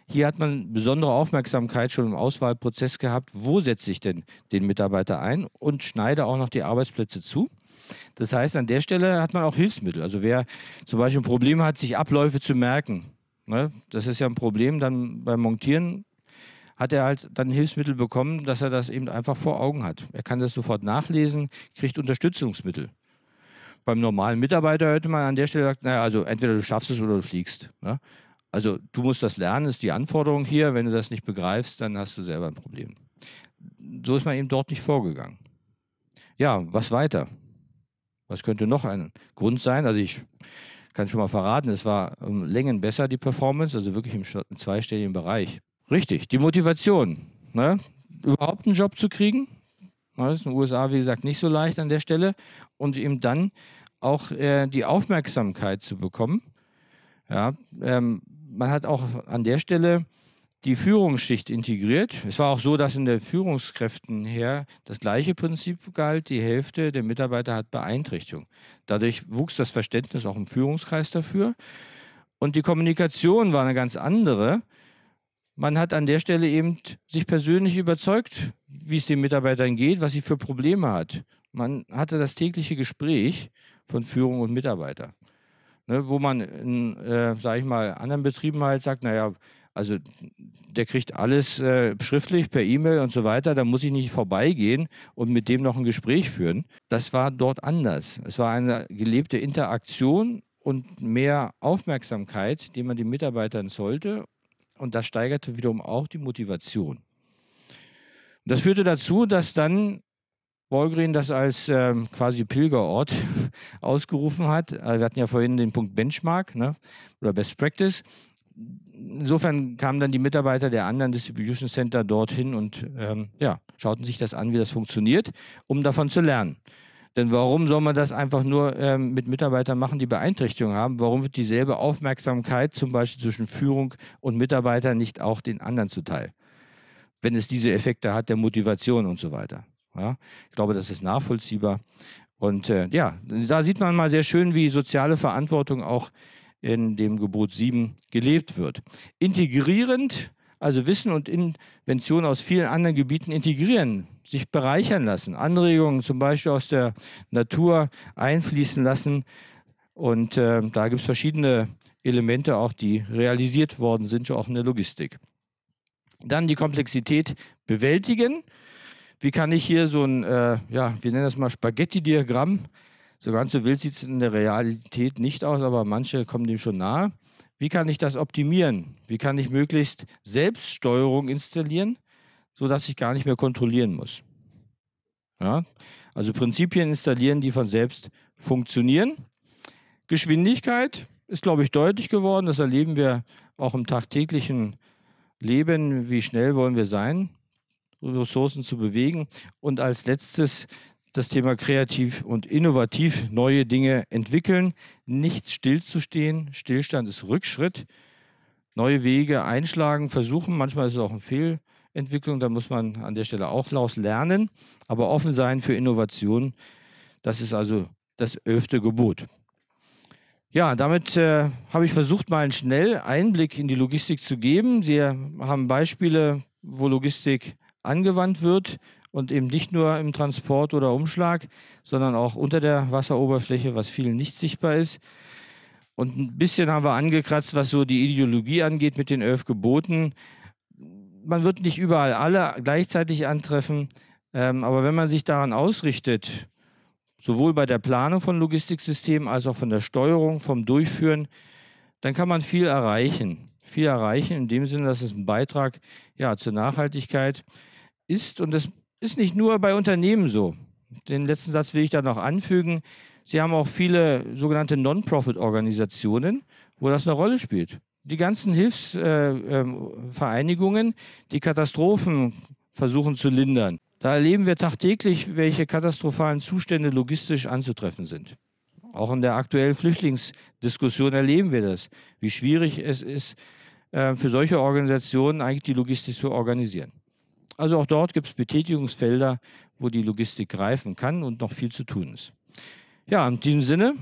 Hier hat man besondere Aufmerksamkeit schon im Auswahlprozess gehabt, wo setze ich denn den Mitarbeiter ein und schneide auch noch die Arbeitsplätze zu. Das heißt, an der Stelle hat man auch Hilfsmittel. Also wer zum Beispiel ein Problem hat, sich Abläufe zu merken, ne? das ist ja ein Problem, dann beim Montieren hat er halt dann Hilfsmittel bekommen, dass er das eben einfach vor Augen hat. Er kann das sofort nachlesen, kriegt Unterstützungsmittel. Beim normalen Mitarbeiter hätte man an der Stelle gesagt, naja, also entweder du schaffst es oder du fliegst. Ne? Also du musst das lernen, ist die Anforderung hier. Wenn du das nicht begreifst, dann hast du selber ein Problem. So ist man eben dort nicht vorgegangen. Ja, was weiter? Was könnte noch ein Grund sein? Also ich kann schon mal verraten, es war um ähm, Längen besser, die Performance, also wirklich im zweistelligen Bereich. Richtig, die Motivation, ne? überhaupt einen Job zu kriegen, das ne? ist in den USA, wie gesagt, nicht so leicht an der Stelle, und eben dann auch äh, die Aufmerksamkeit zu bekommen. Ja, ähm, man hat auch an der Stelle die Führungsschicht integriert. Es war auch so, dass in der Führungskräften her das gleiche Prinzip galt. Die Hälfte der Mitarbeiter hat Beeinträchtigung. Dadurch wuchs das Verständnis auch im Führungskreis dafür. Und die Kommunikation war eine ganz andere. Man hat an der Stelle eben sich persönlich überzeugt, wie es den Mitarbeitern geht, was sie für Probleme hat. Man hatte das tägliche Gespräch von Führung und Mitarbeiter. Ne, wo man in, äh, ich mal, anderen Betrieben halt sagt, naja, also der kriegt alles äh, schriftlich per E-Mail und so weiter. Da muss ich nicht vorbeigehen und mit dem noch ein Gespräch führen. Das war dort anders. Es war eine gelebte Interaktion und mehr Aufmerksamkeit, die man den Mitarbeitern sollte. Und das steigerte wiederum auch die Motivation. Das führte dazu, dass dann Walgreen das als äh, quasi Pilgerort ausgerufen hat. Äh, wir hatten ja vorhin den Punkt Benchmark ne? oder Best Practice insofern kamen dann die Mitarbeiter der anderen Distribution Center dorthin und ähm, ja, schauten sich das an, wie das funktioniert, um davon zu lernen. Denn warum soll man das einfach nur ähm, mit Mitarbeitern machen, die Beeinträchtigungen haben? Warum wird dieselbe Aufmerksamkeit zum Beispiel zwischen Führung und Mitarbeitern nicht auch den anderen zuteil? Wenn es diese Effekte hat der Motivation und so weiter. Ja? Ich glaube, das ist nachvollziehbar. Und äh, ja, da sieht man mal sehr schön, wie soziale Verantwortung auch in dem Gebot 7 gelebt wird. Integrierend, also Wissen und Invention aus vielen anderen Gebieten integrieren, sich bereichern lassen, Anregungen zum Beispiel aus der Natur einfließen lassen. Und äh, da gibt es verschiedene Elemente auch, die realisiert worden sind, auch in der Logistik. Dann die Komplexität bewältigen. Wie kann ich hier so ein, äh, ja, wir nennen das mal Spaghetti-Diagramm so ganz so wild sieht es in der Realität nicht aus, aber manche kommen dem schon nahe. Wie kann ich das optimieren? Wie kann ich möglichst Selbststeuerung installieren, sodass ich gar nicht mehr kontrollieren muss? Ja? Also Prinzipien installieren, die von selbst funktionieren. Geschwindigkeit ist, glaube ich, deutlich geworden. Das erleben wir auch im tagtäglichen Leben. Wie schnell wollen wir sein? Ressourcen zu bewegen. Und als letztes das Thema kreativ und innovativ neue Dinge entwickeln, nicht stillzustehen. Stillstand ist Rückschritt. Neue Wege einschlagen, versuchen. Manchmal ist es auch eine Fehlentwicklung, da muss man an der Stelle auch laus lernen, aber offen sein für Innovationen. Das ist also das elfte Gebot. Ja, damit äh, habe ich versucht, mal einen schnell Einblick in die Logistik zu geben. Sie haben Beispiele, wo Logistik angewandt wird, und eben nicht nur im Transport oder Umschlag, sondern auch unter der Wasseroberfläche, was vielen nicht sichtbar ist. Und ein bisschen haben wir angekratzt, was so die Ideologie angeht mit den elf Geboten. Man wird nicht überall alle gleichzeitig antreffen, ähm, aber wenn man sich daran ausrichtet, sowohl bei der Planung von Logistiksystemen als auch von der Steuerung, vom Durchführen, dann kann man viel erreichen. Viel erreichen in dem Sinne, dass es ein Beitrag ja, zur Nachhaltigkeit ist. Und das ist nicht nur bei Unternehmen so. Den letzten Satz will ich da noch anfügen. Sie haben auch viele sogenannte Non-Profit-Organisationen, wo das eine Rolle spielt. Die ganzen Hilfsvereinigungen, die Katastrophen versuchen zu lindern. Da erleben wir tagtäglich, welche katastrophalen Zustände logistisch anzutreffen sind. Auch in der aktuellen Flüchtlingsdiskussion erleben wir das, wie schwierig es ist, äh, für solche Organisationen eigentlich die Logistik zu organisieren. Also auch dort gibt es Betätigungsfelder, wo die Logistik greifen kann und noch viel zu tun ist. Ja, in diesem Sinne.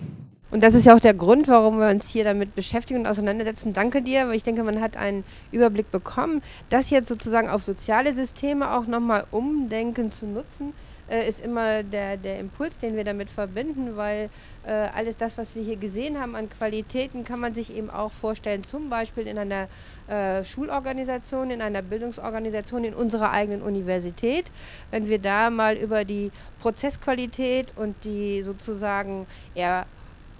Und das ist ja auch der Grund, warum wir uns hier damit beschäftigen und auseinandersetzen. Danke dir, weil ich denke, man hat einen Überblick bekommen, das jetzt sozusagen auf soziale Systeme auch nochmal umdenken zu nutzen äh, ist immer der, der Impuls, den wir damit verbinden, weil äh, alles das, was wir hier gesehen haben an Qualitäten, kann man sich eben auch vorstellen, zum Beispiel in einer äh, Schulorganisation, in einer Bildungsorganisation, in unserer eigenen Universität. Wenn wir da mal über die Prozessqualität und die sozusagen eher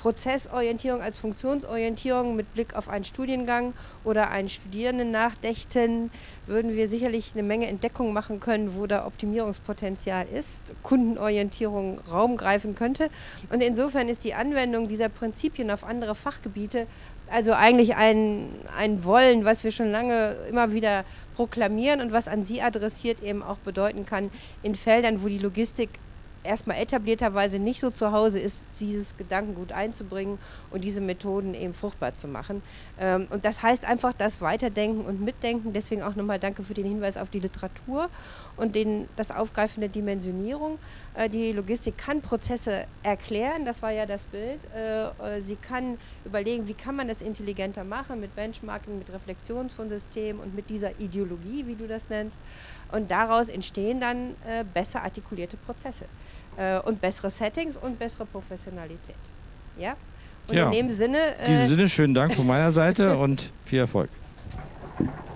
Prozessorientierung als Funktionsorientierung mit Blick auf einen Studiengang oder einen Studierenden nachdächten, würden wir sicherlich eine Menge Entdeckungen machen können, wo da Optimierungspotenzial ist, Kundenorientierung Raum greifen könnte. Und insofern ist die Anwendung dieser Prinzipien auf andere Fachgebiete also eigentlich ein, ein Wollen, was wir schon lange immer wieder proklamieren und was an Sie adressiert eben auch bedeuten kann in Feldern, wo die Logistik erstmal etablierterweise nicht so zu Hause ist, dieses Gedankengut einzubringen und diese Methoden eben fruchtbar zu machen. Ähm, und das heißt einfach das Weiterdenken und Mitdenken. Deswegen auch nochmal danke für den Hinweis auf die Literatur und den, das Aufgreifen der Dimensionierung. Äh, die Logistik kann Prozesse erklären, das war ja das Bild. Äh, äh sie kann überlegen, wie kann man das intelligenter machen mit Benchmarking, mit Reflexion von Systemen und mit dieser Ideologie, wie du das nennst. Und daraus entstehen dann äh, besser artikulierte Prozesse äh, und bessere Settings und bessere Professionalität. Ja? Und ja. in dem Sinne. Äh, In diesem Sinne, schönen Dank von meiner Seite und viel Erfolg.